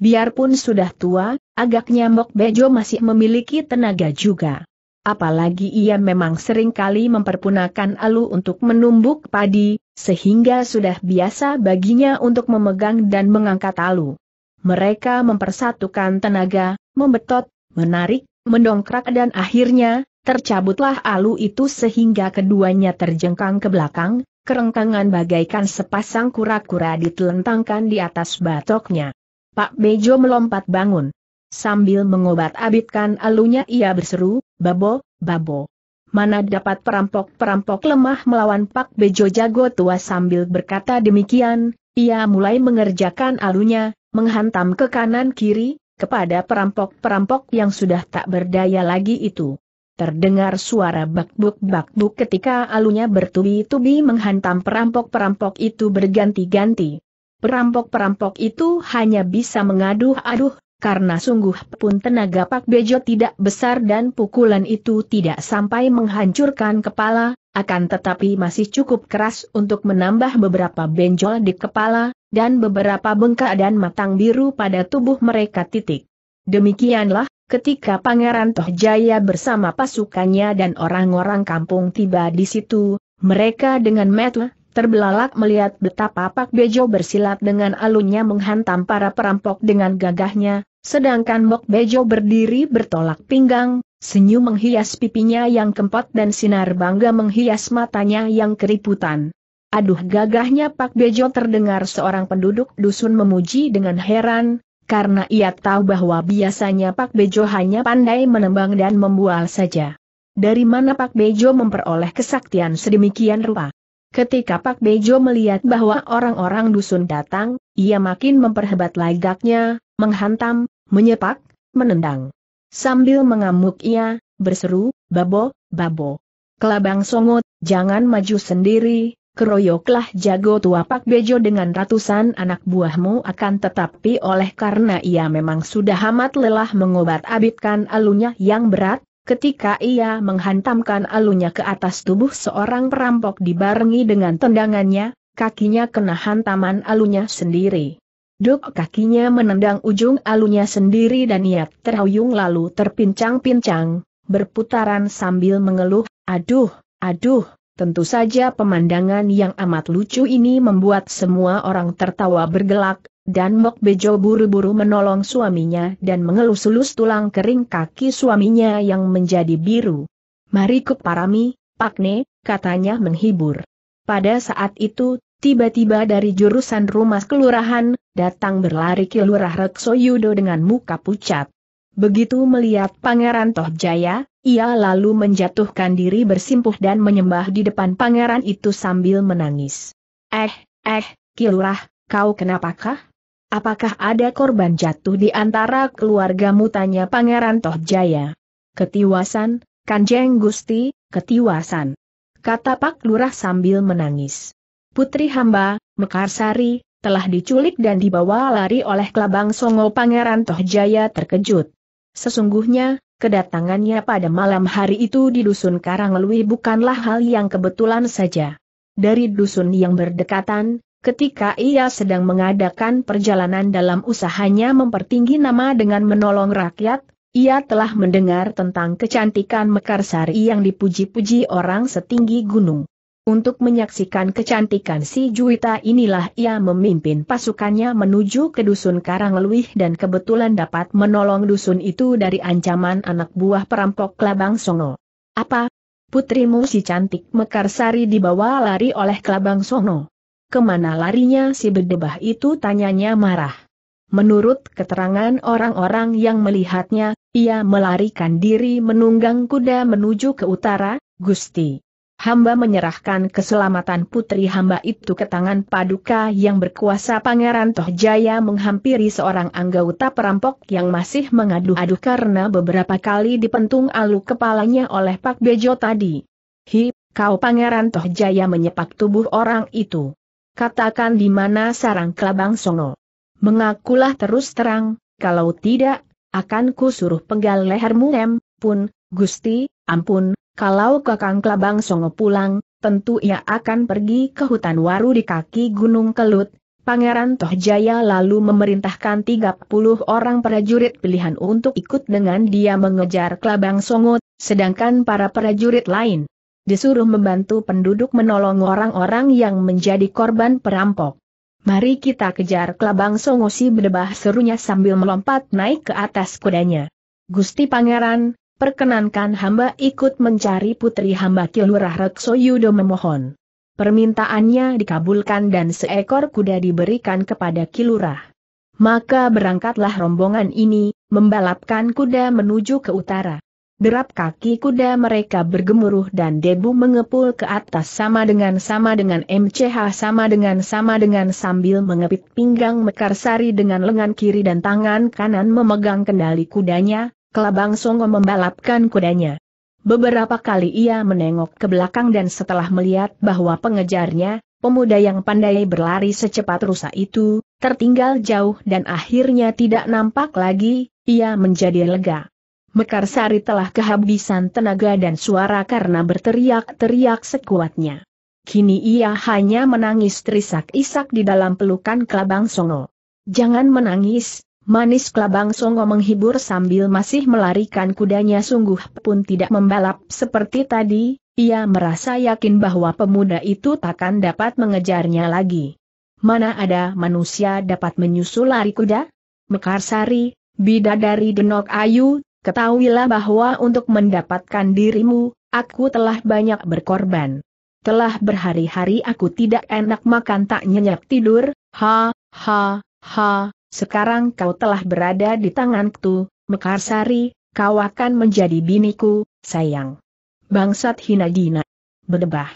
Biarpun sudah tua, agaknya Mok Bejo masih memiliki tenaga juga. Apalagi ia memang sering kali memperpunakan Alu untuk menumbuk padi, sehingga sudah biasa baginya untuk memegang dan mengangkat Alu. Mereka mempersatukan tenaga, membetot, menarik, mendongkrak dan akhirnya, tercabutlah Alu itu sehingga keduanya terjengkang ke belakang, kerengkangan bagaikan sepasang kura-kura ditelentangkan di atas batoknya. Pak Bejo melompat bangun. Sambil mengobat-abitkan alunya ia berseru, Babo, Babo. Mana dapat perampok-perampok lemah melawan Pak Bejo jago tua sambil berkata demikian, ia mulai mengerjakan alunya, menghantam ke kanan kiri, kepada perampok-perampok yang sudah tak berdaya lagi itu. Terdengar suara bakbuk-bakbuk ketika alunya bertubi-tubi menghantam perampok-perampok itu berganti-ganti. Perampok-perampok itu hanya bisa mengaduh-aduh, karena sungguh pun tenaga Pak Bejo tidak besar dan pukulan itu tidak sampai menghancurkan kepala, akan tetapi masih cukup keras untuk menambah beberapa benjol di kepala, dan beberapa bengkak dan matang biru pada tubuh mereka titik. Demikianlah, ketika Pangeran Tohjaya bersama pasukannya dan orang-orang kampung tiba di situ, mereka dengan metu Terbelalak melihat betapa Pak Bejo bersilat dengan alunnya menghantam para perampok dengan gagahnya, sedangkan Mok Bejo berdiri bertolak pinggang, senyum menghias pipinya yang kempot dan sinar bangga menghias matanya yang keriputan. Aduh gagahnya Pak Bejo terdengar seorang penduduk dusun memuji dengan heran, karena ia tahu bahwa biasanya Pak Bejo hanya pandai menembang dan membual saja. Dari mana Pak Bejo memperoleh kesaktian sedemikian rupa? Ketika Pak Bejo melihat bahwa orang-orang dusun datang, ia makin memperhebat lagaknya, menghantam, menyepak, menendang. Sambil mengamuk ia, berseru, babo, babo. Kelabang songot, jangan maju sendiri, keroyoklah jago tua Pak Bejo dengan ratusan anak buahmu akan tetapi oleh karena ia memang sudah amat lelah mengobat abitkan alunya yang berat, Ketika ia menghantamkan alunya ke atas tubuh seorang perampok dibarengi dengan tendangannya, kakinya kena hantaman alunya sendiri. Dok kakinya menendang ujung alunya sendiri dan ia terhuyung lalu terpincang-pincang, berputaran sambil mengeluh, aduh, aduh, tentu saja pemandangan yang amat lucu ini membuat semua orang tertawa bergelak, dan Mok Bejo buru-buru menolong suaminya dan mengelus-elus tulang kering kaki suaminya yang menjadi biru. Mari ke parami, Pakne, katanya menghibur. Pada saat itu, tiba-tiba dari jurusan rumah kelurahan, datang berlari Kilurah Rekso Yudo dengan muka pucat. Begitu melihat Pangeran Tohjaya, ia lalu menjatuhkan diri bersimpuh dan menyembah di depan pangeran itu sambil menangis. Eh, eh, Kilurah, kau kenapakah? Apakah ada korban jatuh di antara keluargamu tanya Pangeran Tohjaya? Ketiwasan, Kanjeng Gusti, ketiwasan. Kata Pak Lurah sambil menangis. Putri hamba, Mekarsari, telah diculik dan dibawa lari oleh Kelabang Songo Pangeran Tohjaya terkejut. Sesungguhnya, kedatangannya pada malam hari itu di Dusun Karanglui bukanlah hal yang kebetulan saja. Dari dusun yang berdekatan, Ketika ia sedang mengadakan perjalanan dalam usahanya mempertinggi nama dengan menolong rakyat, ia telah mendengar tentang kecantikan Mekarsari yang dipuji-puji orang setinggi gunung. Untuk menyaksikan kecantikan si Juwita inilah ia memimpin pasukannya menuju ke dusun Karangluih dan kebetulan dapat menolong dusun itu dari ancaman anak buah perampok Kelabang Songo. Apa? Putrimu si cantik Mekarsari dibawa lari oleh Kelabang Songo. Kemana larinya si bedebah itu tanyanya marah. Menurut keterangan orang-orang yang melihatnya, ia melarikan diri menunggang kuda menuju ke utara, Gusti. Hamba menyerahkan keselamatan putri hamba itu ke tangan paduka yang berkuasa Pangeran Tohjaya menghampiri seorang anggota perampok yang masih mengadu-adu karena beberapa kali dipentung alu kepalanya oleh Pak Bejo tadi. Hi, kau Pangeran Tohjaya menyepak tubuh orang itu. Katakan di mana sarang kelabang songo. Mengakulah terus terang, kalau tidak, akan ku suruh penggal lehermu em, pun, Gusti, ampun, kalau kakang kelabang songo pulang, tentu ia akan pergi ke hutan waru di kaki Gunung Kelut, Pangeran Tohjaya lalu memerintahkan 30 orang prajurit pilihan untuk ikut dengan dia mengejar Kelabang Songo, sedangkan para prajurit lain disuruh membantu penduduk menolong orang-orang yang menjadi korban perampok. Mari kita kejar Kelabang Songosi berdebah serunya sambil melompat naik ke atas kudanya. Gusti Pangeran, perkenankan hamba ikut mencari putri hamba Kilurah Rekso Yudo memohon. Permintaannya dikabulkan dan seekor kuda diberikan kepada Kilurah. Maka berangkatlah rombongan ini, membalapkan kuda menuju ke utara. Derap kaki kuda mereka bergemuruh dan debu mengepul ke atas sama dengan sama dengan MCH sama dengan sama dengan sambil mengepit pinggang Mekarsari dengan lengan kiri dan tangan kanan memegang kendali kudanya, Kelabang Songo membalapkan kudanya. Beberapa kali ia menengok ke belakang dan setelah melihat bahwa pengejarnya, pemuda yang pandai berlari secepat rusa itu, tertinggal jauh dan akhirnya tidak nampak lagi, ia menjadi lega. Mekarsari telah kehabisan tenaga dan suara karena berteriak-teriak sekuatnya. Kini ia hanya menangis terisak-isak di dalam pelukan Kelabang Songo. Jangan menangis, manis Kelabang Songo menghibur sambil masih melarikan kudanya sungguh pun tidak membalap seperti tadi, ia merasa yakin bahwa pemuda itu takkan dapat mengejarnya lagi. Mana ada manusia dapat menyusul lari kuda? Mekarsari, bidadari Denok Ayu Ketahuilah bahwa untuk mendapatkan dirimu, aku telah banyak berkorban. Telah berhari-hari aku tidak enak makan tak nyenyak tidur, ha, ha, ha, sekarang kau telah berada di tanganku, Mekarsari, kau akan menjadi biniku, sayang. Bangsat hina dina. Berdebah.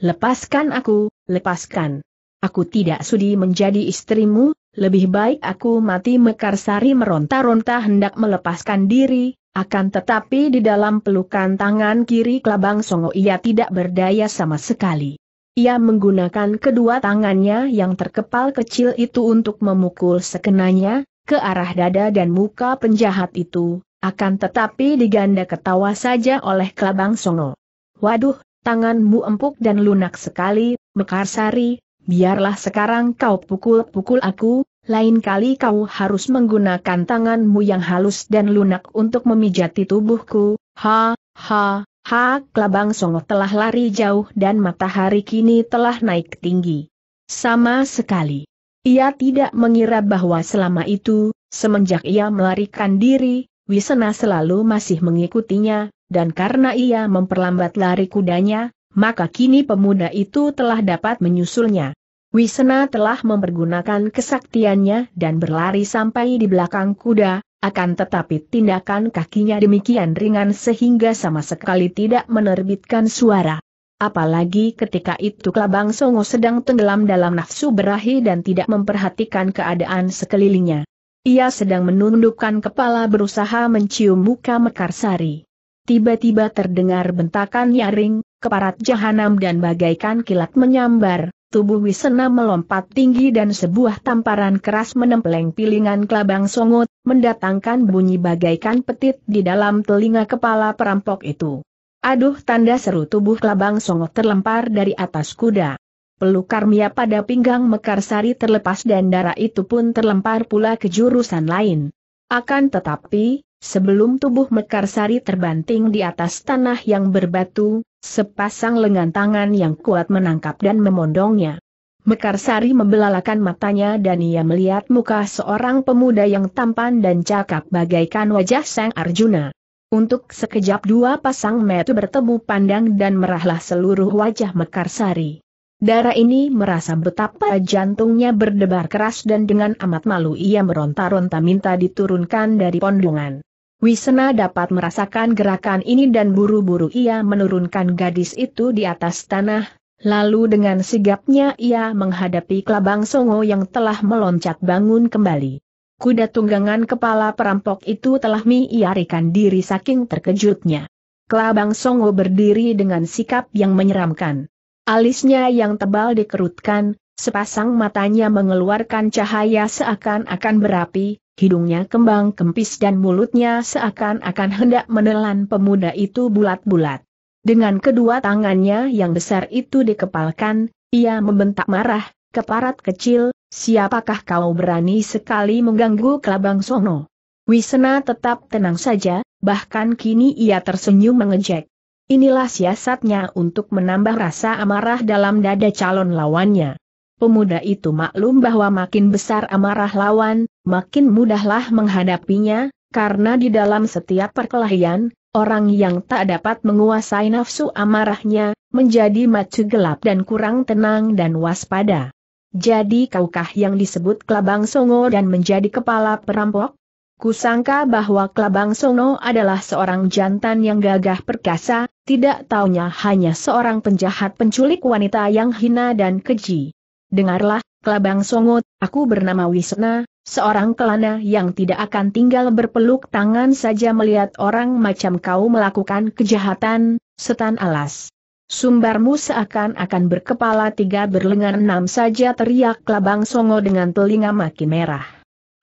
Lepaskan aku, lepaskan. Aku tidak sudi menjadi istrimu, lebih baik aku mati Mekar Sari meronta-ronta hendak melepaskan diri, akan tetapi di dalam pelukan tangan kiri Kelabang Songo ia tidak berdaya sama sekali. Ia menggunakan kedua tangannya yang terkepal kecil itu untuk memukul sekenanya, ke arah dada dan muka penjahat itu, akan tetapi diganda ketawa saja oleh Kelabang Songo. Waduh, tanganmu empuk dan lunak sekali, Mekarsari, Biarlah sekarang kau pukul-pukul aku, lain kali kau harus menggunakan tanganmu yang halus dan lunak untuk memijati tubuhku. Ha, ha, ha, Kelabang Songo telah lari jauh dan matahari kini telah naik tinggi. Sama sekali. Ia tidak mengira bahwa selama itu, semenjak ia melarikan diri, Wisena selalu masih mengikutinya, dan karena ia memperlambat lari kudanya, maka kini pemuda itu telah dapat menyusulnya. Wisena telah mempergunakan kesaktiannya dan berlari sampai di belakang kuda, akan tetapi tindakan kakinya demikian ringan sehingga sama sekali tidak menerbitkan suara. Apalagi ketika itu Kelabang Songo sedang tenggelam dalam nafsu berahi dan tidak memperhatikan keadaan sekelilingnya. Ia sedang menundukkan kepala berusaha mencium muka Mekarsari. Tiba-tiba terdengar bentakan nyaring, keparat jahanam dan bagaikan kilat menyambar, tubuh Wisena melompat tinggi dan sebuah tamparan keras menempeleng pilingan kelabang songot, mendatangkan bunyi bagaikan petit di dalam telinga kepala perampok itu. Aduh tanda seru tubuh kelabang songot terlempar dari atas kuda. Peluk Karmia pada pinggang Mekarsari terlepas dan darah itu pun terlempar pula ke jurusan lain. Akan tetapi, sebelum tubuh Mekarsari terbanting di atas tanah yang berbatu, Sepasang lengan tangan yang kuat menangkap dan memondongnya. Mekarsari membelalakan matanya dan ia melihat muka seorang pemuda yang tampan dan cakap bagaikan wajah Sang Arjuna. Untuk sekejap dua pasang mata bertemu pandang dan merahlah seluruh wajah Mekarsari. Darah ini merasa betapa jantungnya berdebar keras dan dengan amat malu ia meronta-ronta minta diturunkan dari pondongan. Wisena dapat merasakan gerakan ini dan buru-buru ia menurunkan gadis itu di atas tanah, lalu dengan sigapnya ia menghadapi Kelabang Songo yang telah meloncat bangun kembali. Kuda tunggangan kepala perampok itu telah miarikan diri saking terkejutnya. Kelabang Songo berdiri dengan sikap yang menyeramkan. Alisnya yang tebal dikerutkan, Sepasang matanya mengeluarkan cahaya seakan-akan berapi, hidungnya kembang kempis dan mulutnya seakan-akan hendak menelan pemuda itu bulat-bulat. Dengan kedua tangannya yang besar itu dikepalkan, ia membentak marah, keparat kecil, siapakah kau berani sekali mengganggu kelabang sono? Wisena tetap tenang saja, bahkan kini ia tersenyum mengejek. Inilah siasatnya untuk menambah rasa amarah dalam dada calon lawannya. Pemuda itu maklum bahwa makin besar amarah lawan, makin mudahlah menghadapinya, karena di dalam setiap perkelahian, orang yang tak dapat menguasai nafsu amarahnya, menjadi macu gelap dan kurang tenang dan waspada. Jadi kaukah yang disebut Kelabang Songo dan menjadi kepala perampok? Kusangka bahwa Kelabang Songo adalah seorang jantan yang gagah perkasa, tidak taunya hanya seorang penjahat penculik wanita yang hina dan keji dengarlah, Kelabang Songot, aku bernama Wisna, seorang kelana yang tidak akan tinggal berpeluk tangan saja melihat orang macam kau melakukan kejahatan, setan alas. Sumbarmu seakan-akan berkepala tiga berlengan enam saja teriak Kelabang Songo dengan telinga makin merah.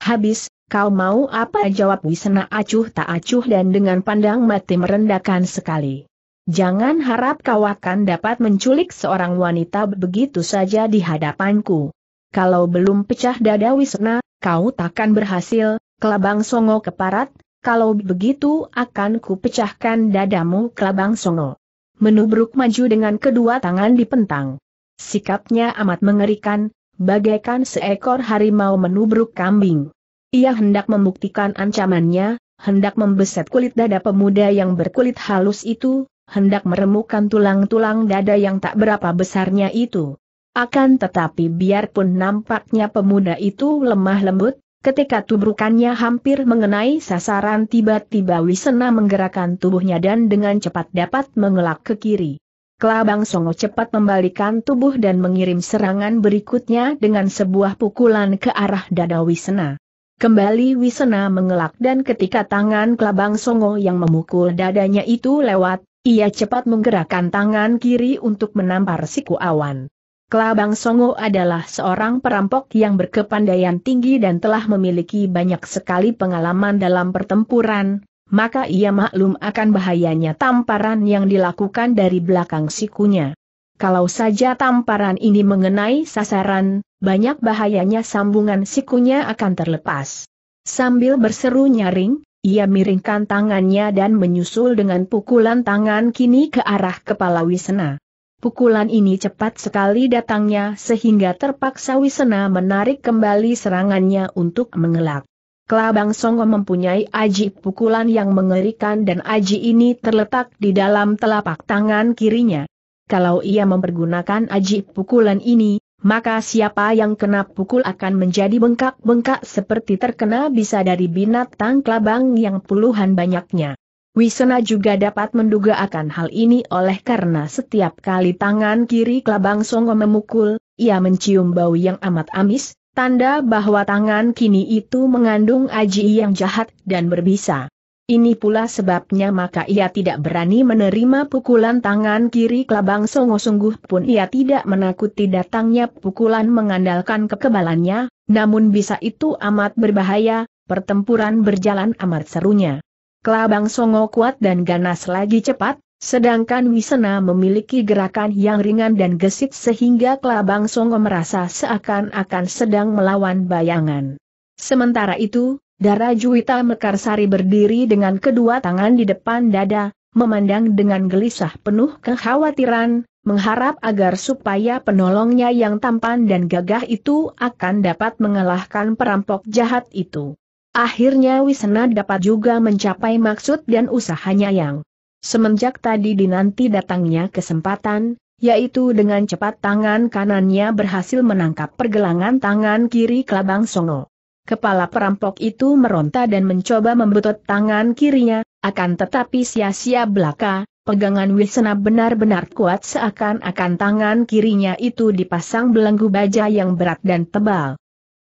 Habis, kau mau apa jawab Wisna acuh tak acuh dan dengan pandang mati merendahkan sekali. Jangan harap kau akan dapat menculik seorang wanita begitu saja di hadapanku. Kalau belum pecah dada Wisna, kau takkan berhasil, kelabang songo keparat, kalau begitu akan ku pecahkan dadamu kelabang songo. Menubruk maju dengan kedua tangan di pentang. Sikapnya amat mengerikan, bagaikan seekor harimau menubruk kambing. Ia hendak membuktikan ancamannya, hendak membeset kulit dada pemuda yang berkulit halus itu, hendak meremukan tulang-tulang dada yang tak berapa besarnya itu. Akan tetapi biarpun nampaknya pemuda itu lemah lembut, ketika tubrukannya hampir mengenai sasaran tiba-tiba Wisena menggerakkan tubuhnya dan dengan cepat dapat mengelak ke kiri. Kelabang Songo cepat membalikan tubuh dan mengirim serangan berikutnya dengan sebuah pukulan ke arah dada Wisena. Kembali Wisena mengelak dan ketika tangan Kelabang Songo yang memukul dadanya itu lewat, ia cepat menggerakkan tangan kiri untuk menampar siku awan. Kelabang Songo adalah seorang perampok yang berkepandaian tinggi dan telah memiliki banyak sekali pengalaman dalam pertempuran, maka ia maklum akan bahayanya tamparan yang dilakukan dari belakang sikunya. Kalau saja tamparan ini mengenai sasaran, banyak bahayanya sambungan sikunya akan terlepas. Sambil berseru nyaring, ia miringkan tangannya dan menyusul dengan pukulan tangan kini ke arah kepala Wisena. Pukulan ini cepat sekali datangnya sehingga terpaksa Wisena menarik kembali serangannya untuk mengelak. Kelabang Songo mempunyai aji pukulan yang mengerikan dan aji ini terletak di dalam telapak tangan kirinya. Kalau ia mempergunakan aji pukulan ini, maka siapa yang kena pukul akan menjadi bengkak-bengkak seperti terkena bisa dari binatang kelabang yang puluhan banyaknya. Wisena juga dapat menduga akan hal ini oleh karena setiap kali tangan kiri kelabang Songo memukul, ia mencium bau yang amat amis, tanda bahwa tangan kini itu mengandung aji yang jahat dan berbisa. Ini pula sebabnya maka ia tidak berani menerima pukulan tangan kiri Kelabang Songo sungguh pun ia tidak menakuti datangnya pukulan mengandalkan kekebalannya, namun bisa itu amat berbahaya, pertempuran berjalan amat serunya. Kelabang Songo kuat dan ganas lagi cepat, sedangkan Wisena memiliki gerakan yang ringan dan gesit sehingga Kelabang Songo merasa seakan-akan sedang melawan bayangan. Sementara itu, Darah Juwita Mekarsari berdiri dengan kedua tangan di depan dada, memandang dengan gelisah penuh kekhawatiran, mengharap agar supaya penolongnya yang tampan dan gagah itu akan dapat mengalahkan perampok jahat itu. Akhirnya Wisena dapat juga mencapai maksud dan usahanya yang semenjak tadi dinanti datangnya kesempatan, yaitu dengan cepat tangan kanannya berhasil menangkap pergelangan tangan kiri Kelabang Songo. Kepala perampok itu meronta dan mencoba membetot tangan kirinya, akan tetapi sia-sia belaka, pegangan Wilsona benar-benar kuat seakan-akan tangan kirinya itu dipasang belenggu baja yang berat dan tebal.